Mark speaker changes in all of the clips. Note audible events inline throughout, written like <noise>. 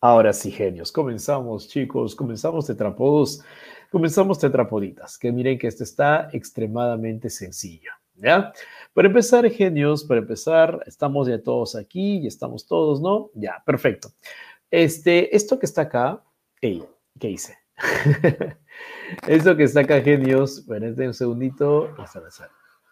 Speaker 1: Ahora sí, genios. Comenzamos, chicos. Comenzamos tetrapodos. Comenzamos tetrapoditas. Que miren que este está extremadamente sencillo. ¿Ya? Para empezar, genios, para empezar, estamos ya todos aquí y estamos todos, ¿no? Ya, perfecto. Este, esto que está acá, hey, ¿qué hice? <laughs> esto que está acá, genios, espérense un segundito,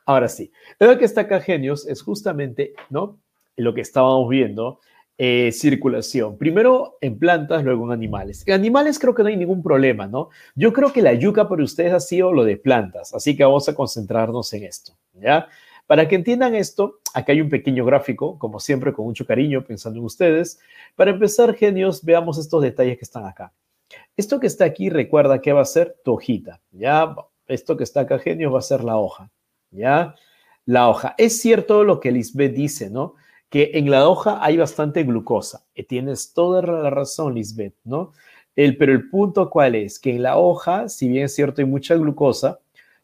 Speaker 1: Ahora sí, lo que está acá, genios, es justamente, ¿no? Lo que estábamos viendo eh, circulación. Primero en plantas, luego en animales. En animales creo que no hay ningún problema, ¿no? Yo creo que la yuca para ustedes ha sido lo de plantas, así que vamos a concentrarnos en esto, ¿ya? Para que entiendan esto, acá hay un pequeño gráfico, como siempre, con mucho cariño, pensando en ustedes. Para empezar, genios, veamos estos detalles que están acá. Esto que está aquí, recuerda que va a ser tu hojita, ¿ya? Esto que está acá, genios, va a ser la hoja, ¿ya? La hoja. Es cierto lo que Lisbeth dice, ¿no? que en la hoja hay bastante glucosa. Y eh, tienes toda la razón, Lisbeth, ¿no? El, pero el punto cuál es, que en la hoja, si bien es cierto, hay mucha glucosa,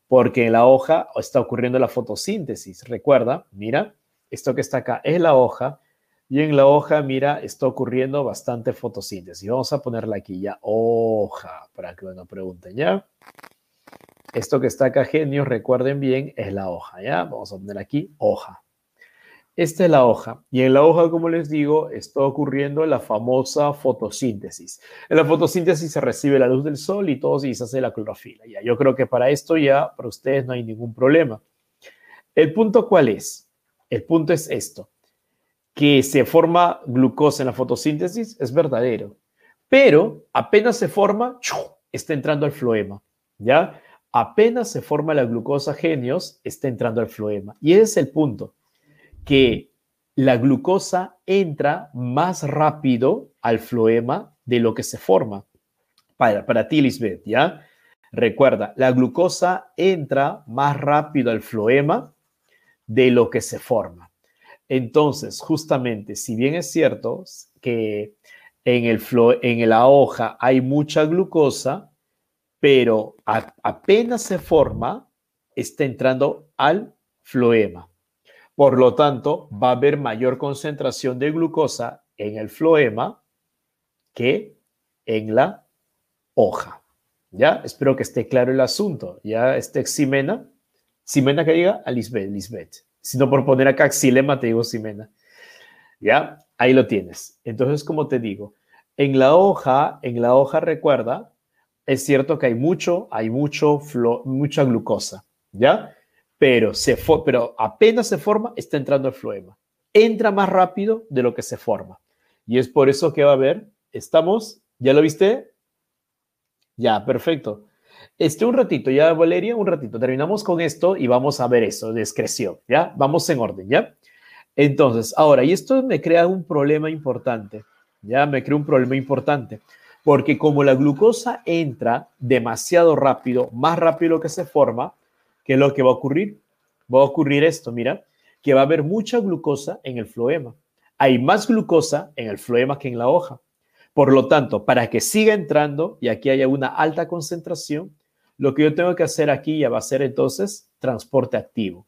Speaker 1: porque en la hoja está ocurriendo la fotosíntesis. Recuerda, mira, esto que está acá es la hoja, y en la hoja, mira, está ocurriendo bastante fotosíntesis. Vamos a ponerla aquí ya, hoja, para que no pregunten ya. Esto que está acá, genios, recuerden bien, es la hoja, ¿ya? Vamos a poner aquí hoja. Esta es la hoja. Y en la hoja, como les digo, está ocurriendo la famosa fotosíntesis. En la fotosíntesis se recibe la luz del sol y todo se hace la clorofila. Ya, yo creo que para esto ya, para ustedes no hay ningún problema. ¿El punto cuál es? El punto es esto. Que se forma glucosa en la fotosíntesis es verdadero. Pero apenas se forma, está entrando al floema. ¿Ya? Apenas se forma la glucosa genios, está entrando al floema. Y ese es el punto que la glucosa entra más rápido al floema de lo que se forma. Para, para ti, Lisbeth, ¿ya? Recuerda, la glucosa entra más rápido al floema de lo que se forma. Entonces, justamente, si bien es cierto que en, el en la hoja hay mucha glucosa, pero apenas se forma, está entrando al floema. Por lo tanto, va a haber mayor concentración de glucosa en el floema que en la hoja. ¿Ya? Espero que esté claro el asunto. Ya esté Ximena. Ximena que diga a Lisbeth, Lisbeth. Si no por poner acá Xilema, te digo Ximena. ¿Ya? Ahí lo tienes. Entonces, como te digo, en la hoja, en la hoja recuerda, es cierto que hay mucho, hay mucho, mucha glucosa, ¿ya? pero, se pero apenas se forma, está entrando el fluema. Entra más rápido de lo que se forma. Y es por eso que va a haber, estamos, ¿ya lo viste? Ya, perfecto. Este, un ratito, ya Valeria, un ratito. Terminamos con esto y vamos a ver eso, discreción, ¿ya? Vamos en orden, ¿ya? Entonces, ahora, y esto me crea un problema importante, ¿ya? Me crea un problema importante, porque como la glucosa entra demasiado rápido, más rápido que se forma, ¿Qué es lo que va a ocurrir? Va a ocurrir esto, mira, que va a haber mucha glucosa en el floema. Hay más glucosa en el floema que en la hoja. Por lo tanto, para que siga entrando y aquí haya una alta concentración, lo que yo tengo que hacer aquí ya va a ser entonces transporte activo.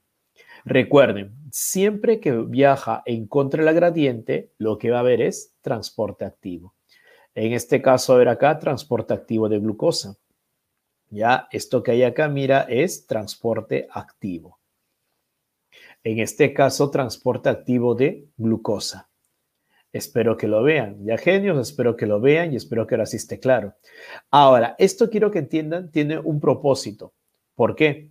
Speaker 1: Recuerden, siempre que viaja en contra de la gradiente, lo que va a haber es transporte activo. En este caso, a ver acá, transporte activo de glucosa. Ya, esto que hay acá, mira, es transporte activo. En este caso, transporte activo de glucosa. Espero que lo vean, ya genios, espero que lo vean y espero que ahora sí esté claro. Ahora, esto quiero que entiendan, tiene un propósito. ¿Por qué?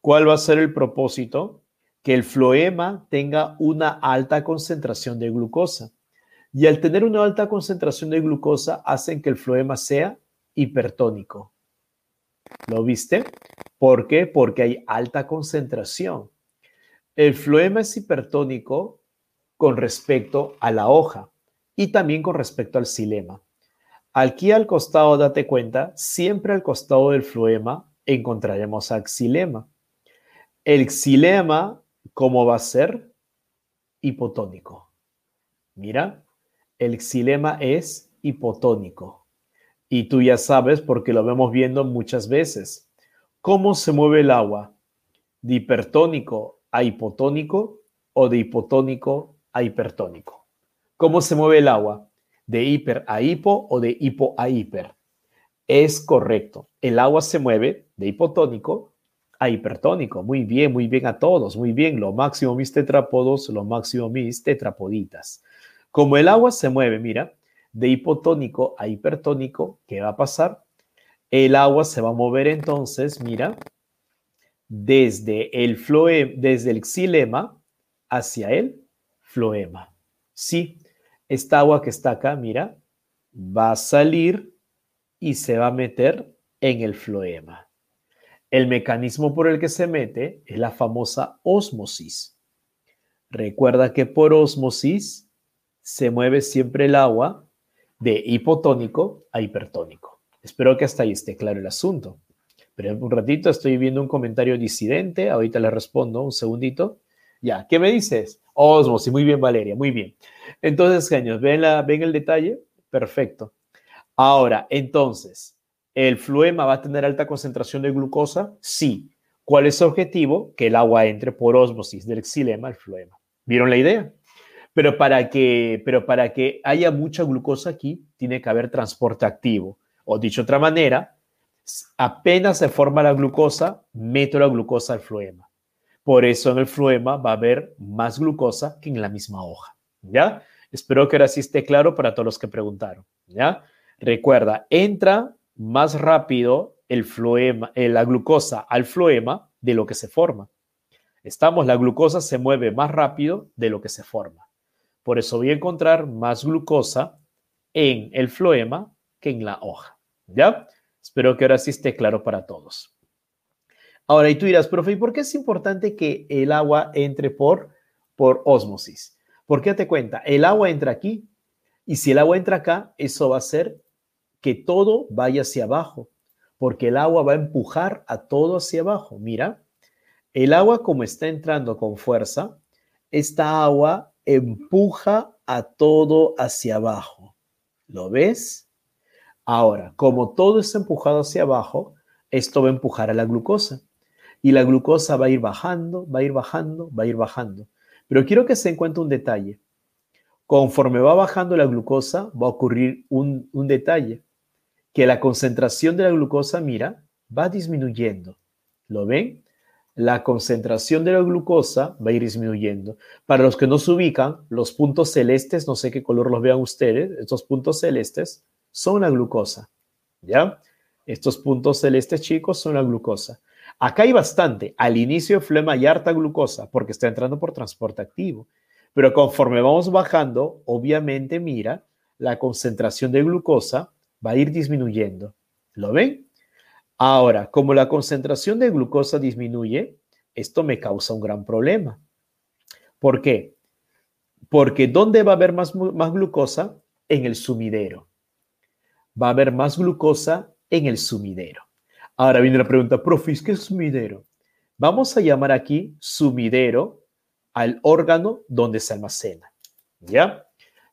Speaker 1: ¿Cuál va a ser el propósito? Que el floema tenga una alta concentración de glucosa. Y al tener una alta concentración de glucosa, hacen que el floema sea hipertónico. ¿Lo viste? ¿Por qué? Porque hay alta concentración. El fluema es hipertónico con respecto a la hoja y también con respecto al xilema. Aquí al costado, date cuenta, siempre al costado del fluema encontraremos al xilema. El xilema, ¿cómo va a ser? Hipotónico. Mira, el xilema es hipotónico y tú ya sabes porque lo vemos viendo muchas veces. ¿Cómo se mueve el agua? ¿De hipertónico a hipotónico o de hipotónico a hipertónico? ¿Cómo se mueve el agua? ¿De hiper a hipo o de hipo a hiper? Es correcto. El agua se mueve de hipotónico a hipertónico. Muy bien, muy bien a todos. Muy bien. Lo máximo mis tetrapodos, lo máximo mis tetrapoditas. Como el agua se mueve, mira, de hipotónico a hipertónico, ¿qué va a pasar? El agua se va a mover entonces, mira, desde el, desde el xilema hacia el floema. Sí, esta agua que está acá, mira, va a salir y se va a meter en el floema. El mecanismo por el que se mete es la famosa osmosis. Recuerda que por osmosis se mueve siempre el agua de hipotónico a hipertónico. Espero que hasta ahí esté claro el asunto. Pero un ratito estoy viendo un comentario disidente, ahorita le respondo, un segundito. Ya, ¿qué me dices? Osmosis, muy bien Valeria, muy bien. Entonces, genios, ¿ven, la, ¿ven el detalle? Perfecto. Ahora, entonces, ¿el fluema va a tener alta concentración de glucosa? Sí. ¿Cuál es su objetivo? Que el agua entre por osmosis del xilema al fluema. ¿Vieron la idea? Pero para que, pero para que haya mucha glucosa aquí, tiene que haber transporte activo. O dicho de otra manera, apenas se forma la glucosa, meto la glucosa al floema. Por eso en el floema va a haber más glucosa que en la misma hoja. ¿Ya? Espero que ahora sí esté claro para todos los que preguntaron. ¿Ya? Recuerda, entra más rápido el floema, eh, la glucosa al floema de lo que se forma. Estamos, la glucosa se mueve más rápido de lo que se forma. Por eso voy a encontrar más glucosa en el floema que en la hoja. ¿Ya? Espero que ahora sí esté claro para todos. Ahora, y tú dirás, profe, ¿y por qué es importante que el agua entre por, por osmosis? Porque te cuenta, el agua entra aquí y si el agua entra acá, eso va a hacer que todo vaya hacia abajo, porque el agua va a empujar a todo hacia abajo. Mira, el agua como está entrando con fuerza, esta agua empuja a todo hacia abajo. ¿Lo ves? Ahora, como todo es empujado hacia abajo, esto va a empujar a la glucosa. Y la glucosa va a ir bajando, va a ir bajando, va a ir bajando. Pero quiero que se encuentre un detalle. Conforme va bajando la glucosa, va a ocurrir un, detalle, que la concentración de la glucosa, mira, va disminuyendo. ¿Lo ven? la concentración de la glucosa va a ir disminuyendo. Para los que no se ubican, los puntos celestes, no sé qué color los vean ustedes, estos puntos celestes son la glucosa, ¿ya? Estos puntos celestes, chicos, son la glucosa. Acá hay bastante. Al inicio flema y harta glucosa porque está entrando por transporte activo. Pero conforme vamos bajando, obviamente, mira, la concentración de glucosa va a ir disminuyendo. ¿Lo ven? Ahora, como la concentración de glucosa disminuye, esto me causa un gran problema. ¿Por qué? Porque ¿dónde va a haber más, glucosa? En el sumidero. Va a haber más glucosa en el sumidero. Ahora viene la pregunta, profis, ¿qué es sumidero? Vamos a llamar aquí sumidero al órgano donde se almacena. ¿Ya?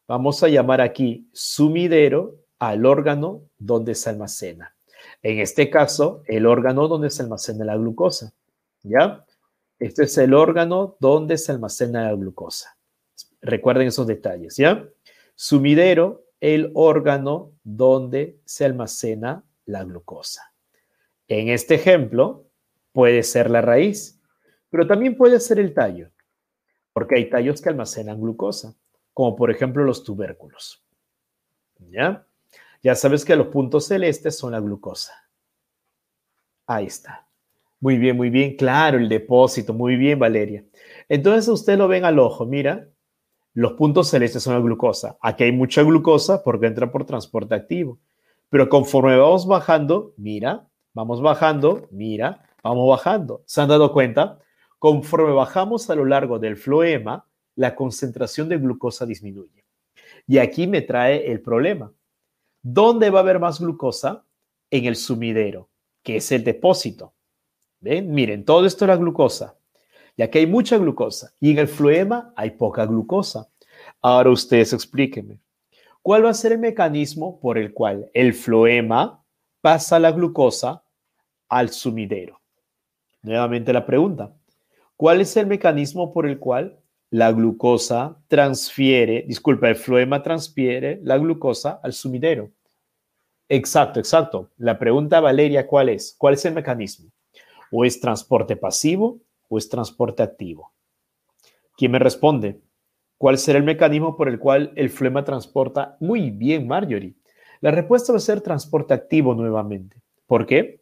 Speaker 1: Vamos a llamar aquí sumidero al órgano donde se almacena. En este caso, el órgano donde se almacena la glucosa, ¿ya? Este es el órgano donde se almacena la glucosa. Recuerden esos detalles, ¿ya? Sumidero, el órgano donde se almacena la glucosa. En este ejemplo, puede ser la raíz, pero también puede ser el tallo, porque hay tallos que almacenan glucosa, como por ejemplo los tubérculos. ¿Ya? Ya sabes que los puntos celestes son la glucosa. Ahí está. Muy bien, muy bien. Claro, el depósito. Muy bien, Valeria. Entonces usted lo ven al ojo. Mira, los puntos celestes son la glucosa. Aquí hay mucha glucosa porque entra por transporte activo. Pero conforme vamos bajando, mira, vamos bajando, mira, vamos bajando. ¿Se han dado cuenta? Conforme bajamos a lo largo del floema, la concentración de glucosa disminuye. Y aquí me trae el problema. ¿Dónde va a haber más glucosa? En el sumidero, que es el depósito. Miren, todo esto es la glucosa. ya que hay mucha glucosa. Y en el floema hay poca glucosa. Ahora ustedes explíquenme. ¿Cuál va a ser el mecanismo por el cual el floema pasa la glucosa al sumidero? Nuevamente la pregunta. ¿Cuál es el mecanismo por el cual la glucosa transfiere, disculpa, el floema transfiere la glucosa al sumidero. Exacto, exacto. La pregunta, Valeria, ¿cuál es? ¿Cuál es el mecanismo? ¿O es transporte pasivo o es transporte activo? ¿Quién me responde? ¿Cuál será el mecanismo por el cual el flema transporta? Muy bien, Marjorie. La respuesta va a ser transporte activo nuevamente. ¿Por qué?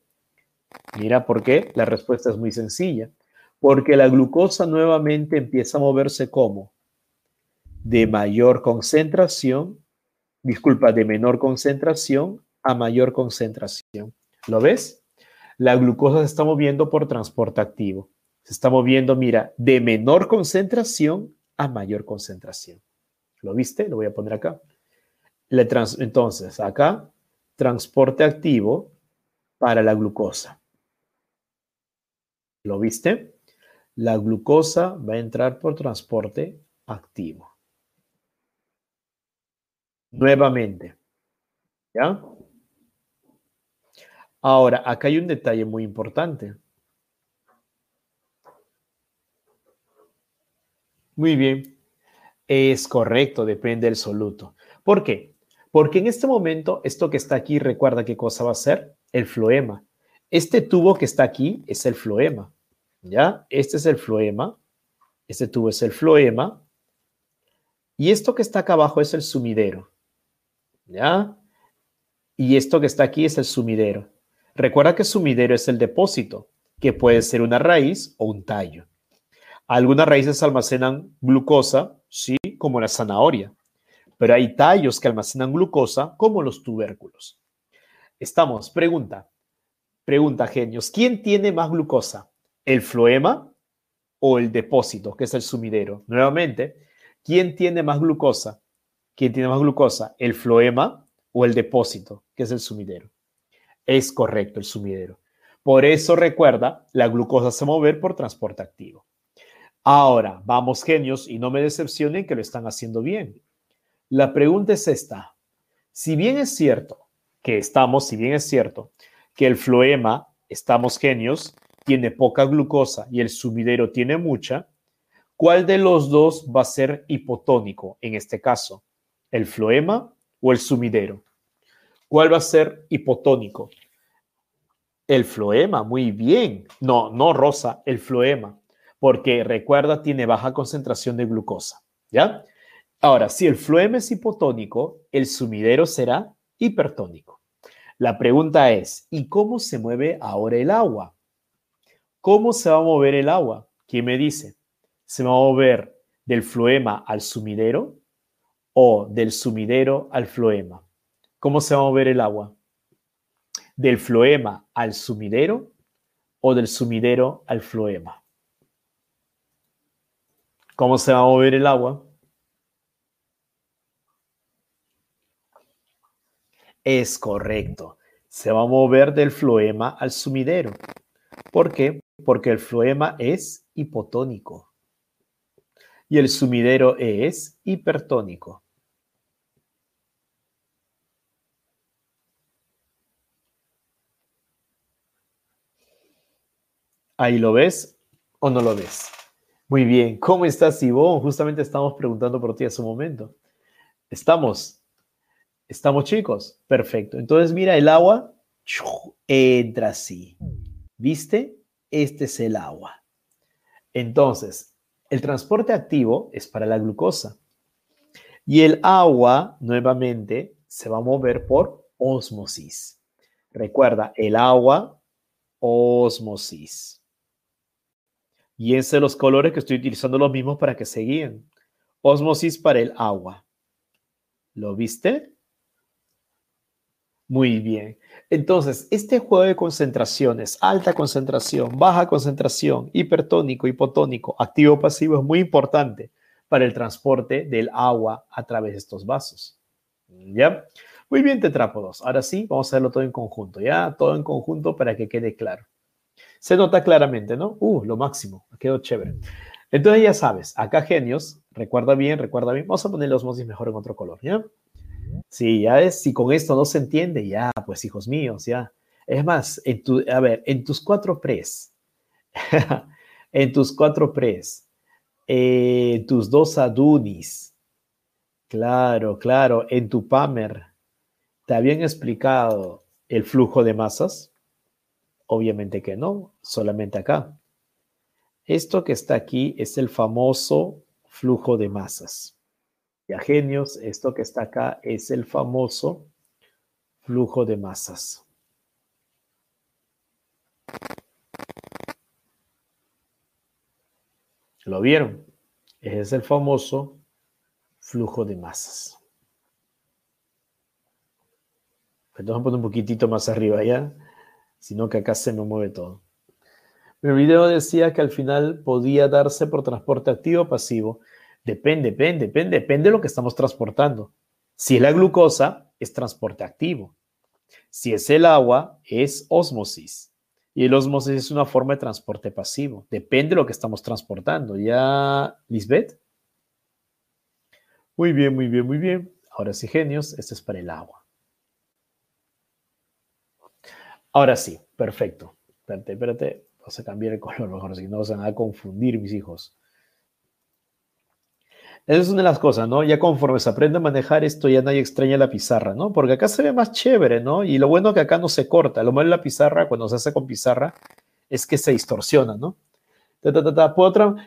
Speaker 1: Mira, ¿por qué? La respuesta es muy sencilla porque la glucosa nuevamente empieza a moverse como de mayor concentración, disculpa, de menor concentración a mayor concentración. ¿Lo ves? La glucosa se está moviendo por transporte activo. Se está moviendo, mira, de menor concentración a mayor concentración. ¿Lo viste? Lo voy a poner acá. Entonces, acá, transporte activo para la glucosa. ¿Lo viste? la glucosa va a entrar por transporte activo. Nuevamente. ¿Ya? Ahora, acá hay un detalle muy importante. Muy bien. Es correcto, depende del soluto. ¿Por qué? Porque en este momento, esto que está aquí, recuerda qué cosa va a ser? El floema. Este tubo que está aquí es el floema. ¿Ya? Este es el floema, este tubo es el floema, y esto que está acá abajo es el sumidero, ¿ya? Y esto que está aquí es el sumidero. Recuerda que sumidero es el depósito, que puede ser una raíz o un tallo. Algunas raíces almacenan glucosa, sí, como la zanahoria, pero hay tallos que almacenan glucosa, como los tubérculos. Estamos, pregunta, pregunta genios, ¿quién tiene más glucosa? el floema o el depósito, que es el sumidero. Nuevamente, ¿quién tiene más glucosa? ¿Quién tiene más glucosa? ¿El floema o el depósito, que es el sumidero? Es correcto, el sumidero. Por eso recuerda, la glucosa se mover por transporte activo. Ahora, vamos genios y no me decepcionen que lo están haciendo bien. La pregunta es esta. Si bien es cierto que estamos, si bien es cierto que el floema, estamos genios, tiene poca glucosa y el sumidero tiene mucha, ¿cuál de los dos va a ser hipotónico en este caso? ¿El floema o el sumidero? ¿Cuál va a ser hipotónico? El floema, muy bien. No, no rosa, el floema, porque recuerda, tiene baja concentración de glucosa, ¿ya? Ahora, si el floema es hipotónico, el sumidero será hipertónico. La pregunta es, ¿y cómo se mueve ahora el agua? ¿Cómo se va a mover el agua? ¿Quién me dice? ¿Se va a mover del floema al sumidero o del sumidero al floema? ¿Cómo se va a mover el agua? ¿Del floema al sumidero o del sumidero al floema? ¿Cómo se va a mover el agua? Es correcto. Se va a mover del floema al sumidero. ¿Por qué? Porque el floema es hipotónico y el sumidero e es hipertónico. Ahí lo ves o no lo ves. Muy bien, ¿cómo estás, Ivón? Justamente estamos preguntando por ti hace su momento. Estamos, estamos chicos, perfecto. Entonces mira, el agua entra así. ¿Viste? Este es el agua. Entonces, el transporte activo es para la glucosa. Y el agua, nuevamente, se va a mover por osmosis. Recuerda, el agua, osmosis. y ese los colores que estoy utilizando los mismos para que se guíen. Osmosis para el agua. ¿Lo viste? Muy bien. Entonces, este juego de concentraciones, alta concentración, baja concentración, hipertónico, hipotónico, activo pasivo es muy importante para el transporte del agua a través de estos vasos. ¿Ya? Muy bien, tetrápodos. Ahora sí, vamos a hacerlo todo en conjunto, ¿ya? Todo en conjunto para que quede claro. Se nota claramente, ¿no? Uh, lo máximo. Quedó chévere. Entonces ya sabes, acá genios, recuerda bien, recuerda bien. Vamos a poner los mosis mejor en otro color, ¿ya? Sí, ya es, si con esto no se entiende, ya, pues hijos míos, ya. Es más, a ver, en tus cuatro pres, <laughs> en tus cuatro pres, en tus dos adunis, claro, claro, en tu pamer, ¿te habían explicado el flujo de masas? Obviamente que no, solamente acá. Esto que está aquí es el famoso flujo de masas a genios, esto que está acá es el famoso flujo de masas. ¿Lo vieron? Ese es el famoso flujo de masas. Entonces poner un poquitito más arriba ya, sino que acá se nos mueve todo. Mi video decía que al final podía darse por transporte activo o pasivo. Depende, depende, depende, depende de lo que estamos transportando. Si es la glucosa, es transporte activo. Si es el agua, es osmosis. Y el ósmosis es una forma de transporte pasivo. Depende de lo que estamos transportando. ¿Ya, Lisbeth? Muy bien, muy bien, muy bien. Ahora sí, genios, este es para el agua. Ahora sí, perfecto. Espérate, espérate. vamos a cambiar el color mejor, si no se van a confundir mis hijos. Esa es una de las cosas, ¿no? Ya conforme se aprende a manejar esto, ya nadie extraña la pizarra, ¿no? Porque acá se ve más chévere, ¿no? Y lo bueno que acá no se corta. Lo malo de la pizarra, cuando se hace con pizarra, es que se distorsiona, ¿no? Ta,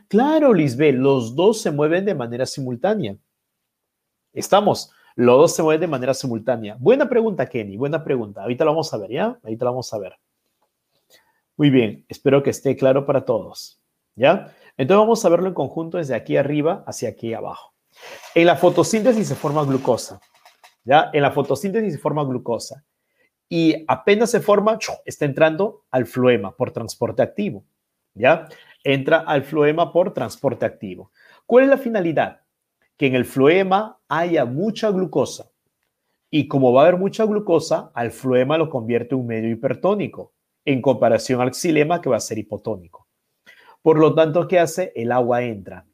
Speaker 1: Claro, Lisbeth, los dos se mueven de manera simultánea. Estamos, los dos se mueven de manera simultánea. Buena pregunta, Kenny, buena pregunta. Ahorita lo vamos a ver, ¿ya? Ahorita lo vamos a ver. Muy bien, espero que esté claro para todos, ¿ya? Entonces vamos a verlo en conjunto desde aquí arriba hacia aquí abajo. En la fotosíntesis se forma glucosa. ¿ya? En la fotosíntesis se forma glucosa. Y apenas se forma, está entrando al fluema por transporte activo. ¿ya? Entra al fluema por transporte activo. ¿Cuál es la finalidad? Que en el fluema haya mucha glucosa. Y como va a haber mucha glucosa, al fluema lo convierte en un medio hipertónico en comparación al xilema que va a ser hipotónico. Por lo tanto, ¿qué hace? El agua entra.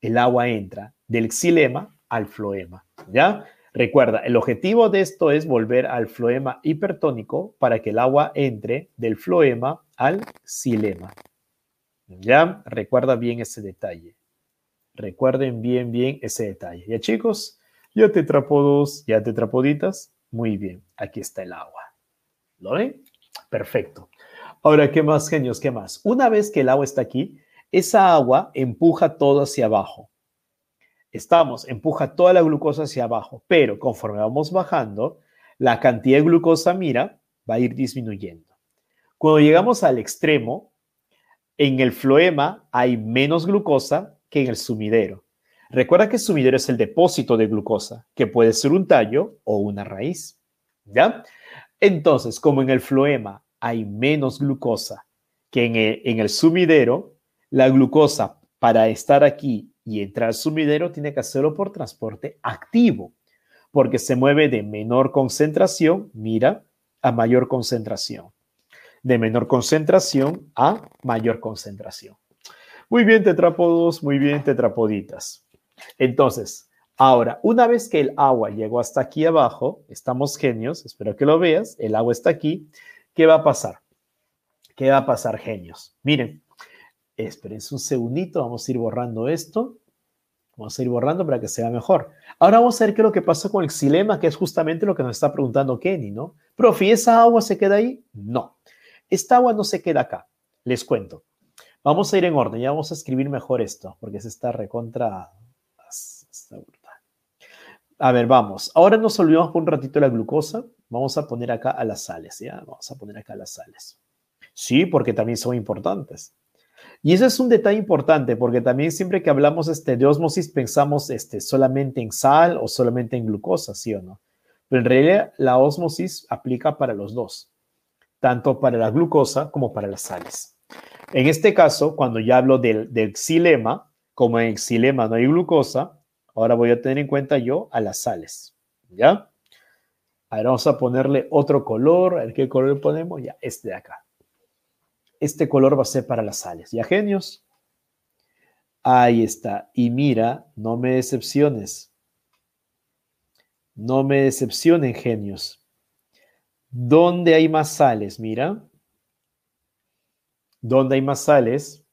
Speaker 1: El agua entra del xilema al floema, ¿ya? Recuerda, el objetivo de esto es volver al floema hipertónico para que el agua entre del floema al xilema. ¿Ya? Recuerda bien ese detalle. Recuerden bien, bien ese detalle. ¿Ya chicos? Ya dos, ya tetrapoditas. Muy bien, aquí está el agua. ¿Lo ven? Perfecto. Ahora, ¿qué más, genios? ¿Qué más? Una vez que el agua está aquí, esa agua empuja todo hacia abajo. Estamos, empuja toda la glucosa hacia abajo, pero conforme vamos bajando, la cantidad de glucosa, mira, va a ir disminuyendo. Cuando llegamos al extremo, en el floema hay menos glucosa que en el sumidero. Recuerda que el sumidero es el depósito de glucosa, que puede ser un tallo o una raíz. ¿Ya? Entonces, como en el floema hay menos glucosa que en el, sumidero. La glucosa para estar aquí y entrar al sumidero tiene que hacerlo por transporte activo, porque se mueve de menor concentración, mira, a mayor concentración. De menor concentración a mayor concentración. Muy bien, tetrapodos, muy bien, tetrapoditas. Entonces, ahora, una vez que el agua llegó hasta aquí abajo, estamos genios, espero que lo veas, el agua está aquí, ¿Qué va a pasar? ¿Qué va a pasar, genios? Miren, espérense un segundito, vamos a ir borrando esto. Vamos a ir borrando para que sea mejor. Ahora vamos a ver qué es lo que pasa con el xilema, que es justamente lo que nos está preguntando Kenny, ¿no? Profi, ¿esa agua se queda ahí? No. Esta agua no se queda acá. Les cuento. Vamos a ir en orden, ya vamos a escribir mejor esto, porque se está recontra. A ver, vamos. Ahora nos olvidamos por un ratito de la glucosa. Vamos a poner acá a las sales, ¿ya? Vamos a poner acá las sales. Sí, porque también son importantes. Y eso es un detalle importante, porque también siempre que hablamos este, de osmosis pensamos este, solamente en sal o solamente en glucosa, ¿sí o no? Pero en realidad la osmosis aplica para los dos, tanto para la glucosa como para las sales. En este caso, cuando ya hablo del, del xilema, como en xilema no hay glucosa, ahora voy a tener en cuenta yo a las sales, ¿ya? A ver, vamos a ponerle otro color. A qué color ponemos. Ya, este de acá. Este color va a ser para las sales. Ya, genios. Ahí está. Y mira, no me decepciones. No me decepcionen, genios. ¿Dónde hay más sales? Mira. ¿Dónde hay más sales?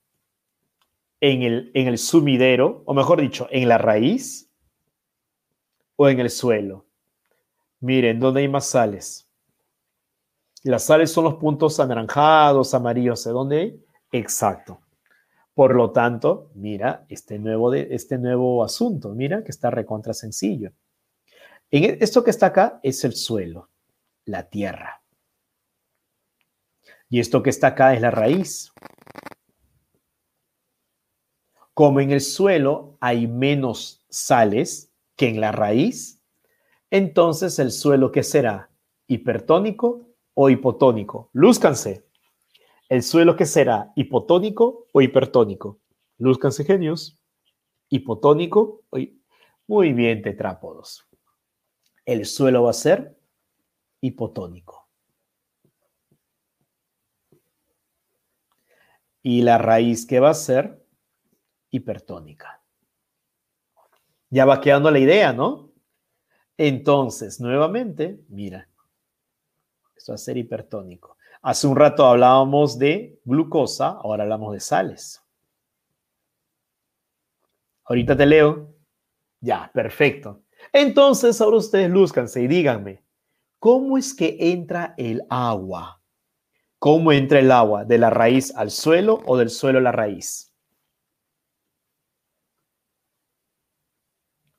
Speaker 1: el, en el sumidero, o mejor dicho, en la raíz o en el suelo. Miren, ¿dónde hay más sales? Las sales son los puntos anaranjados, amarillos, ¿de dónde hay? Exacto. Por lo tanto, mira este nuevo, este nuevo asunto, mira que está recontra sencillo. En e, esto que está acá es el suelo, la tierra. Y esto que está acá es la raíz. Como en el suelo hay menos sales que en la raíz, entonces el suelo que será hipertónico o hipotónico. Lúzcanse. El suelo que será hipotónico o hipertónico. Lúzcanse genios. Hipotónico. Muy bien, tetrápodos. El suelo va a ser hipotónico. Y la raíz que va a ser hipertónica. Ya va quedando la idea, ¿no? Entonces, nuevamente, mira, esto va a ser hipertónico. Hace un rato hablábamos de glucosa, ahora hablamos de sales. Ahorita te leo. Ya, perfecto. Entonces, ahora ustedes lúzcanse y díganme, ¿cómo es que entra el agua? ¿Cómo entra el agua? ¿De la raíz al suelo o del suelo a la raíz?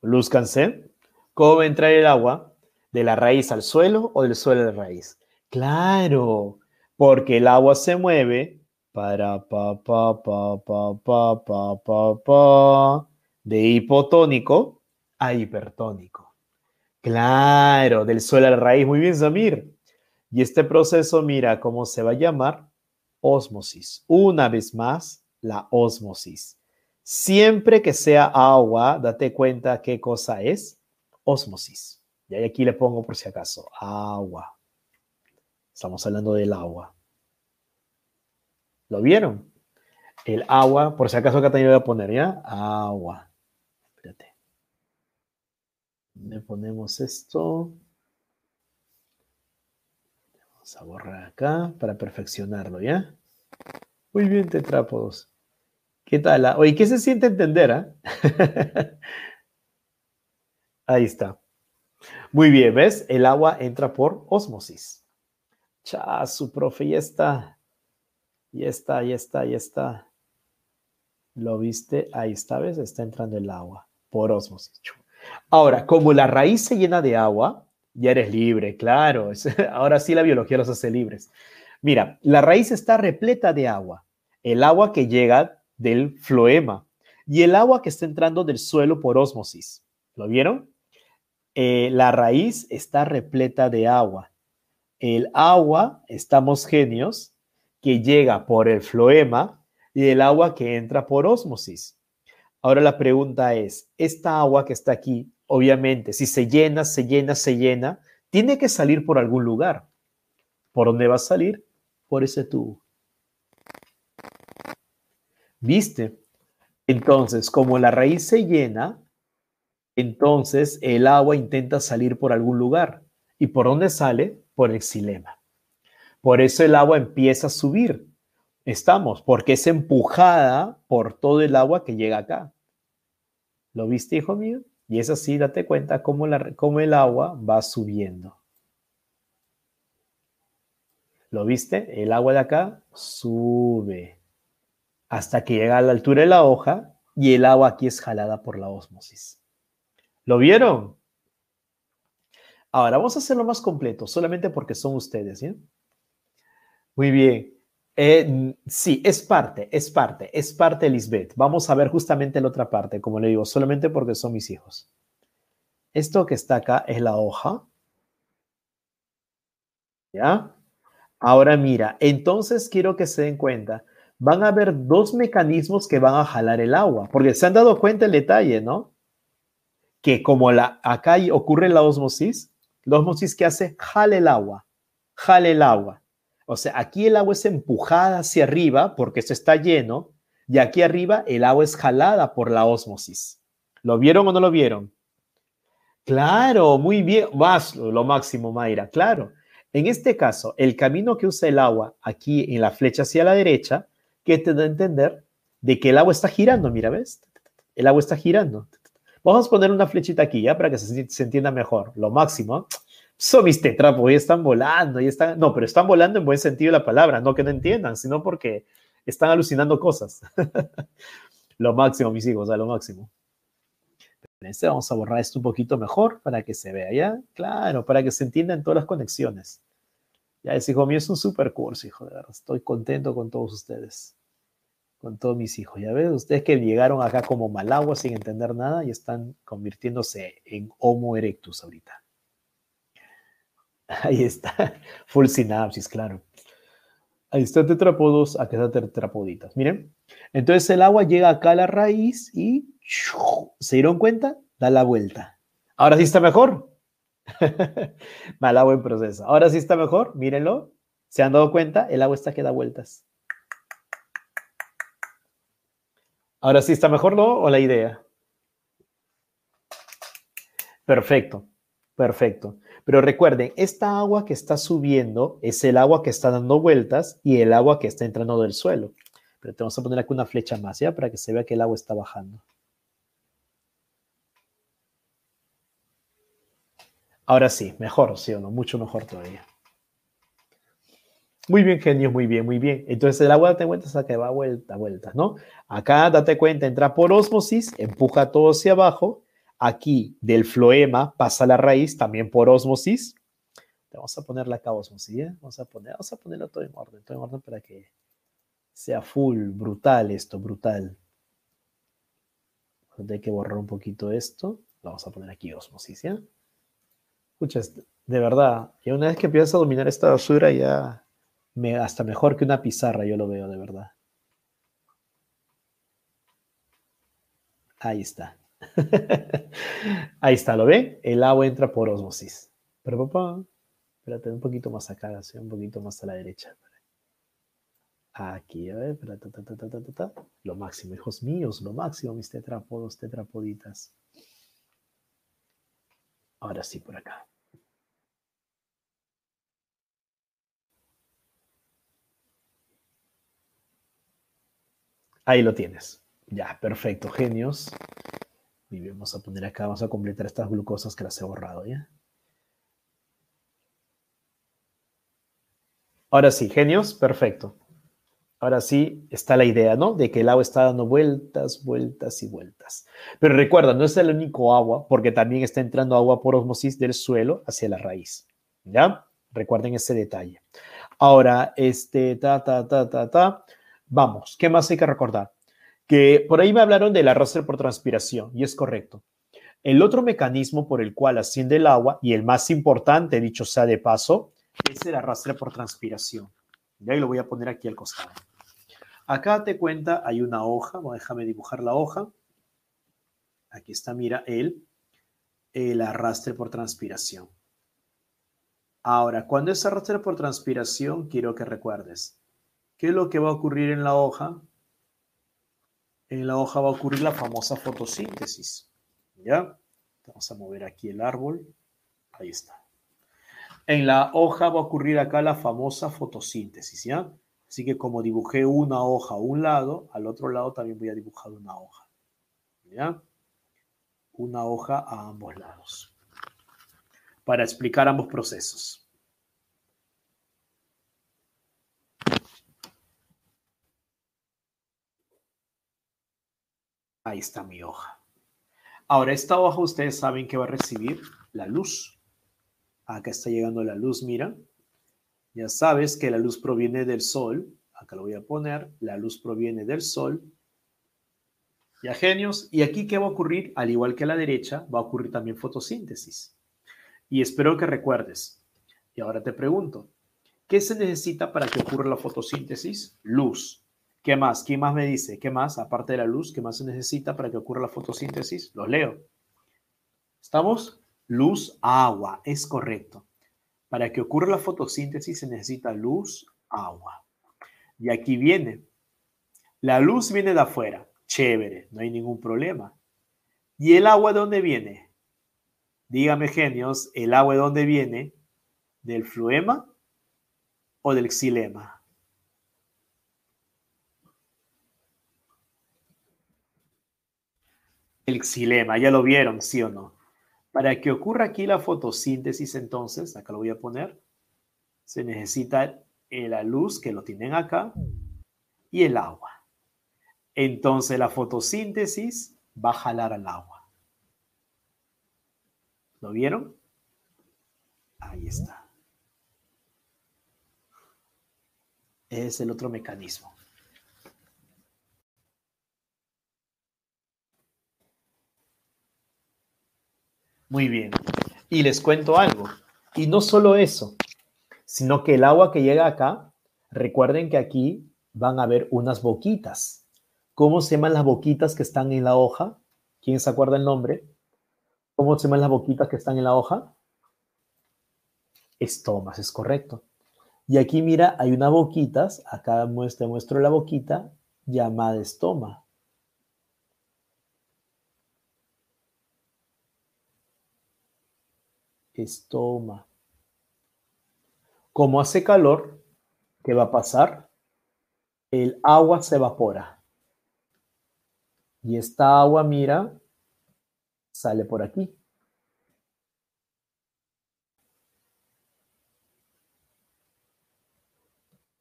Speaker 1: Lúzcanse. ¿Cómo va entrar el agua? ¿De la raíz al suelo o del suelo a la raíz? Claro, porque el agua se mueve para pa pa pa pa pa pa de hipotónico a hipertónico. Claro, del suelo a la raíz. Muy bien, Samir. Y este proceso, mira cómo se va a llamar osmosis. Una vez más, la osmosis. Siempre que sea agua, date cuenta qué cosa es ósmosis. Y aquí le pongo por si acaso, agua. Estamos hablando del agua. ¿Lo vieron? El agua, por si acaso acá también voy a poner, ¿ya? Agua. Espérate. Le ponemos esto. Vamos a borrar acá para perfeccionarlo, ¿ya? Muy bien, tetrápodos. ¿Qué tal? Ah? Oye, ¿qué se siente entender? Eh? <laughs> Ahí está. Muy bien, ¿ves? El agua entra por osmosis. Cha, su profe, ya está. y está, ya está, ya está. ¿Lo viste? Ahí está, ¿ves? Está entrando el agua por osmosis. Ahora, como la raíz se llena de agua, ya eres libre, claro. <laughs> Ahora sí la biología los hace libres. Mira, la raíz está repleta de agua. El agua que llega del floema y el agua que está entrando del suelo por osmosis. ¿Lo vieron? Eh, la raíz está repleta de agua. El agua, estamos genios, que llega por el floema y el agua que entra por ósmosis. Ahora la pregunta es, esta agua que está aquí, obviamente, si se llena, se llena, se llena, tiene que salir por algún lugar. ¿Por dónde va a salir? Por ese tubo. ¿Viste? Entonces, como la raíz se llena, entonces el agua intenta salir por algún lugar. ¿Y por dónde sale? Por el xilema. Por eso el agua empieza a subir. Estamos, porque es empujada por todo el agua que llega acá. ¿Lo viste, hijo mío? Y es así, date cuenta cómo, el agua va subiendo. ¿Lo viste? El agua de acá sube hasta que llega a la altura de la hoja y el agua aquí es jalada por la ósmosis. ¿Lo vieron? Ahora, vamos a hacerlo más completo, solamente porque son ustedes, ¿sí? Muy bien. Eh, sí, es parte, es parte, es parte, Lisbeth. Vamos a ver justamente la otra parte, como le digo, solamente porque son mis hijos. Esto que está acá es la hoja. ¿Ya? Ahora mira, entonces quiero que se den cuenta, van a haber dos mecanismos que van a jalar el agua, porque se han dado cuenta el detalle, ¿no? que como la, acá ocurre la osmosis, la osmosis que hace jale el agua, jale el agua. O sea, aquí el agua es empujada hacia arriba porque esto está lleno y aquí arriba el agua es jalada por la osmosis. ¿Lo vieron o no lo vieron? Claro, muy bien, vas lo máximo, Mayra, claro. En este caso, el camino que usa el agua aquí en la flecha hacia la derecha, que te da a entender de que el agua está girando, mira, ¿ves? El agua está girando. Vamos a poner una flechita aquí, ya, para que se, entienda mejor. Lo máximo. Son mis tetrapos, ya están volando, ya están. No, pero están volando en buen sentido la palabra, no que no entiendan, sino porque están alucinando cosas. <laughs> lo máximo, mis hijos, a lo máximo. Este vamos a borrar esto un poquito mejor para que se vea, ¿ya? Claro, para que se entiendan todas las conexiones. Ya es, hijo mío, es un super curso, hijo de verdad. Estoy contento con todos ustedes con todos mis hijos. Ya ves, ustedes que llegaron acá como agua sin entender nada y están convirtiéndose en Homo erectus ahorita. <laughs> Ahí está, full sinapsis, claro. Ahí está tetrapodos, a está tetrapoditas. Miren, entonces el agua llega acá a la raíz y ¿se dieron cuenta? Da la vuelta. Ahora sí está mejor. <laughs> agua en proceso. Ahora sí está mejor, mírenlo. ¿Se han dado cuenta? El agua está que da vueltas. Ahora sí, ¿está mejor no o la idea? Perfecto, perfecto. Pero recuerden, esta agua que está subiendo es el agua que está dando vueltas y el agua que está entrando del suelo. Pero te vamos a poner aquí una flecha más, ¿ya? Para que se vea que el agua está bajando. Ahora sí, mejor, ¿sí o no? Mucho mejor todavía. Muy bien, genio, muy bien, muy bien. Entonces el agua te cuenta hasta que va vuelta, vuelta, ¿no? Acá date cuenta, entra por osmosis, empuja todo hacia abajo. Aquí del floema pasa la raíz también por osmosis. Vamos a ponerla acá osmosis, ¿eh? Vamos a, poner, vamos a ponerlo todo en orden, todo en orden para que sea full, brutal esto, brutal. Hay que borrar un poquito esto. Lo vamos a poner aquí osmosis, ¿ya? ¿eh? de verdad, y una vez que empiezas a dominar esta basura ya hasta mejor que una pizarra, yo lo veo de verdad. Ahí está. <laughs> Ahí está, ¿lo ve? El agua entra por osmosis. Pero papá, espérate, un poquito más acá, hacia un poquito más a la derecha. Aquí, a ver, ta, lo máximo, hijos míos, lo máximo, mis tetrapodos, tetrapoditas. Ahora sí, por acá. Ahí lo tienes. Ya, perfecto, genios. Y vamos a poner acá, vamos a completar estas glucosas que las he borrado, ¿ya? Ahora sí, genios, perfecto. Ahora sí está la idea, ¿no? De que el agua está dando vueltas, vueltas y vueltas. Pero recuerda, no es el único agua, porque también está entrando agua por osmosis del suelo hacia la raíz, ¿ya? Recuerden ese detalle. Ahora, este, ta, ta, ta, ta, ta. Vamos, ¿qué más hay que recordar? Que por ahí me hablaron del arrastre por transpiración, y es correcto. El otro mecanismo por el cual asciende el agua, y el más importante, dicho sea de paso, es el arrastre por transpiración. Y ahí lo voy a poner aquí al costado. Acá te cuenta, hay una hoja, déjame dibujar la hoja. Aquí está, mira, el, el arrastre por transpiración. Ahora, cuando es arrastre por transpiración, quiero que recuerdes, ¿Qué es lo que va a ocurrir en la hoja? En la hoja va a ocurrir la famosa fotosíntesis. ¿Ya? Vamos a mover aquí el árbol. Ahí está. En la hoja va a ocurrir acá la famosa fotosíntesis, ¿ya? Así que como dibujé una hoja a un lado, al otro lado también voy a dibujar una hoja, ¿ya? Una hoja a ambos lados, para explicar ambos procesos. Ahí está mi hoja. Ahora esta hoja ustedes saben que va a recibir la luz. Acá está llegando la luz, mira. Ya sabes que la luz proviene del sol. Acá lo voy a poner. La luz proviene del sol. Ya genios. Y aquí qué va a ocurrir, al igual que a la derecha, va a ocurrir también fotosíntesis. Y espero que recuerdes. Y ahora te pregunto, ¿qué se necesita para que ocurra la fotosíntesis? Luz. ¿Qué más? ¿Quién más me dice? ¿Qué más? Aparte de la luz, ¿qué más se necesita para que ocurra la fotosíntesis? Los leo. ¿Estamos? Luz, agua, es correcto. Para que ocurra la fotosíntesis se necesita luz, agua. Y aquí viene. La luz viene de afuera. Chévere, no hay ningún problema. ¿Y el agua de dónde viene? Dígame, genios, ¿el agua de dónde viene? ¿Del fluema o del xilema? El xilema, ya lo vieron, ¿sí o no? Para que ocurra aquí la fotosíntesis, entonces, acá lo voy a poner, se necesita la luz que lo tienen acá y el agua. Entonces la fotosíntesis va a jalar al agua. ¿Lo vieron? Ahí está. Es el otro mecanismo. Muy bien. Y les cuento algo. Y no solo eso, sino que el agua que llega acá, recuerden que aquí van a ver unas boquitas. ¿Cómo se llaman las boquitas que están en la hoja? ¿Quién se acuerda el nombre? ¿Cómo se llaman las boquitas que están en la hoja? Estomas, es correcto. Y aquí mira, hay unas boquitas, acá te muestro la boquita llamada estoma. estoma. Como hace calor, ¿qué va a pasar? El agua se evapora. Y esta agua, mira, sale por aquí.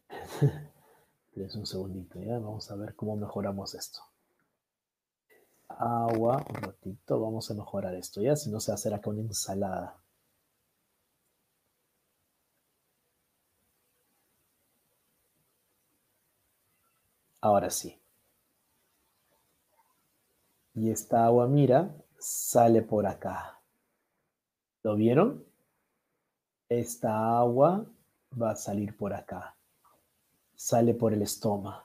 Speaker 1: <laughs> Es un segundito, ya vamos a ver cómo mejoramos esto. Agua, un ratito, vamos a mejorar esto, ya si no se va a hacer acá una ensalada. Ahora sí. Y esta agua, mira, sale por acá. ¿Lo vieron? Esta agua va a salir por acá. Sale por el estómago.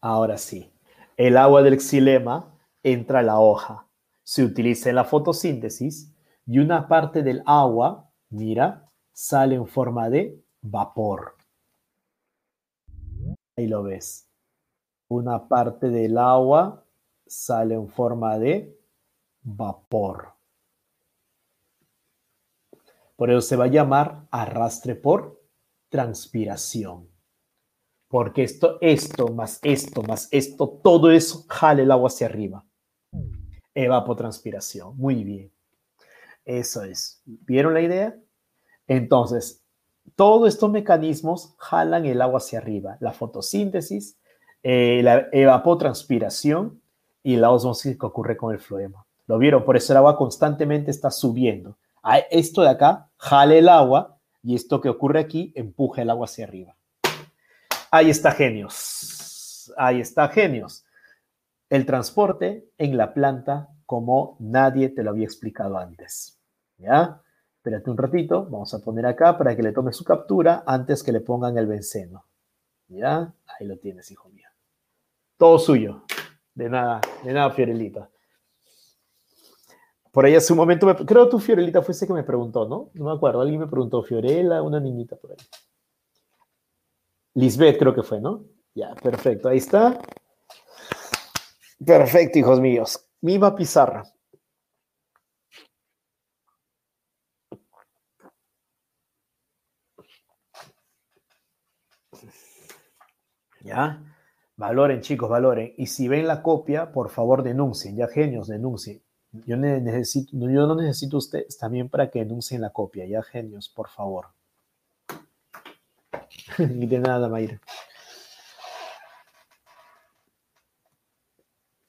Speaker 1: Ahora sí. El agua del xilema entra a la hoja. Se utiliza en la fotosíntesis y una parte del agua, mira, sale en forma de vapor. Ahí lo ves. Una parte del agua sale en forma de vapor. Por eso se va a llamar arrastre por transpiración. Porque esto, esto, más esto, más esto, todo eso jale el agua hacia arriba. Evapotranspiración. Muy bien. Eso es. ¿Vieron la idea? Entonces, todos estos mecanismos jalan el agua hacia arriba, la fotosíntesis, eh, la evapotranspiración y la osmosis que ocurre con el floema. Lo vieron, por eso el agua constantemente está subiendo. Ah, esto de acá jale el agua y esto que ocurre aquí empuja el agua hacia arriba. Ahí está genios. Ahí está genios. El transporte en la planta como nadie te lo había explicado antes. ¿Ya? Espérate un ratito, vamos a poner acá para que le tome su captura antes que le pongan el benceno. Ya, ahí lo tienes, hijo mío. Todo suyo. De nada, de nada, Fiorelita. Por ahí hace un momento, me, creo tú, Fiorelita, fuese que me preguntó, ¿no? No me acuerdo, alguien me preguntó, Fiorela, una niñita por ahí. Lisbeth creo que fue, ¿no? Ya, perfecto, ahí está. Perfecto, hijos míos. Mima Pizarra. ¿Ya? Valoren, chicos, valoren. Y si ven la copia, por favor denuncien, ya genios, denuncien. Yo, necesito, yo no necesito ustedes también para que denuncien la copia, ya genios, por favor. Ni <laughs> de nada, Mayra.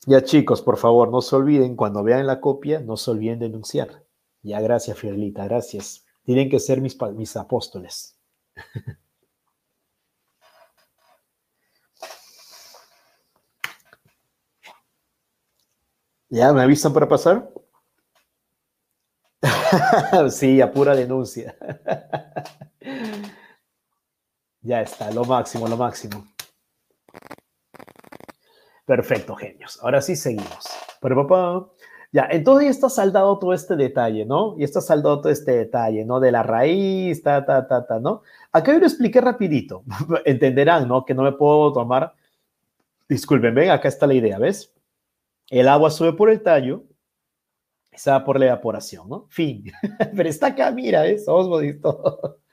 Speaker 1: Ya, chicos, por favor, no se olviden, cuando vean la copia, no se olviden denunciar. Ya, gracias, Fidelita, gracias. Tienen que ser mis, mis apóstoles. <laughs> ¿Ya me avisan para pasar? <laughs> sí, a pura denuncia. <laughs> ya está, lo máximo, lo máximo. Perfecto, genios. Ahora sí seguimos. Pero papá, ya, entonces ya está saldado todo este detalle, ¿no? Y está saldado todo este detalle, ¿no? De la raíz, ta, ta, ta, ta, ¿no? Acá yo lo expliqué rapidito. <laughs> Entenderán, ¿no? Que no me puedo tomar. Disculpen, ven, acá está la idea, ¿ves? El agua sube por el tallo, está por la evaporación, ¿no? Fin. <laughs> Pero está acá, mira, eso somos listo. <laughs>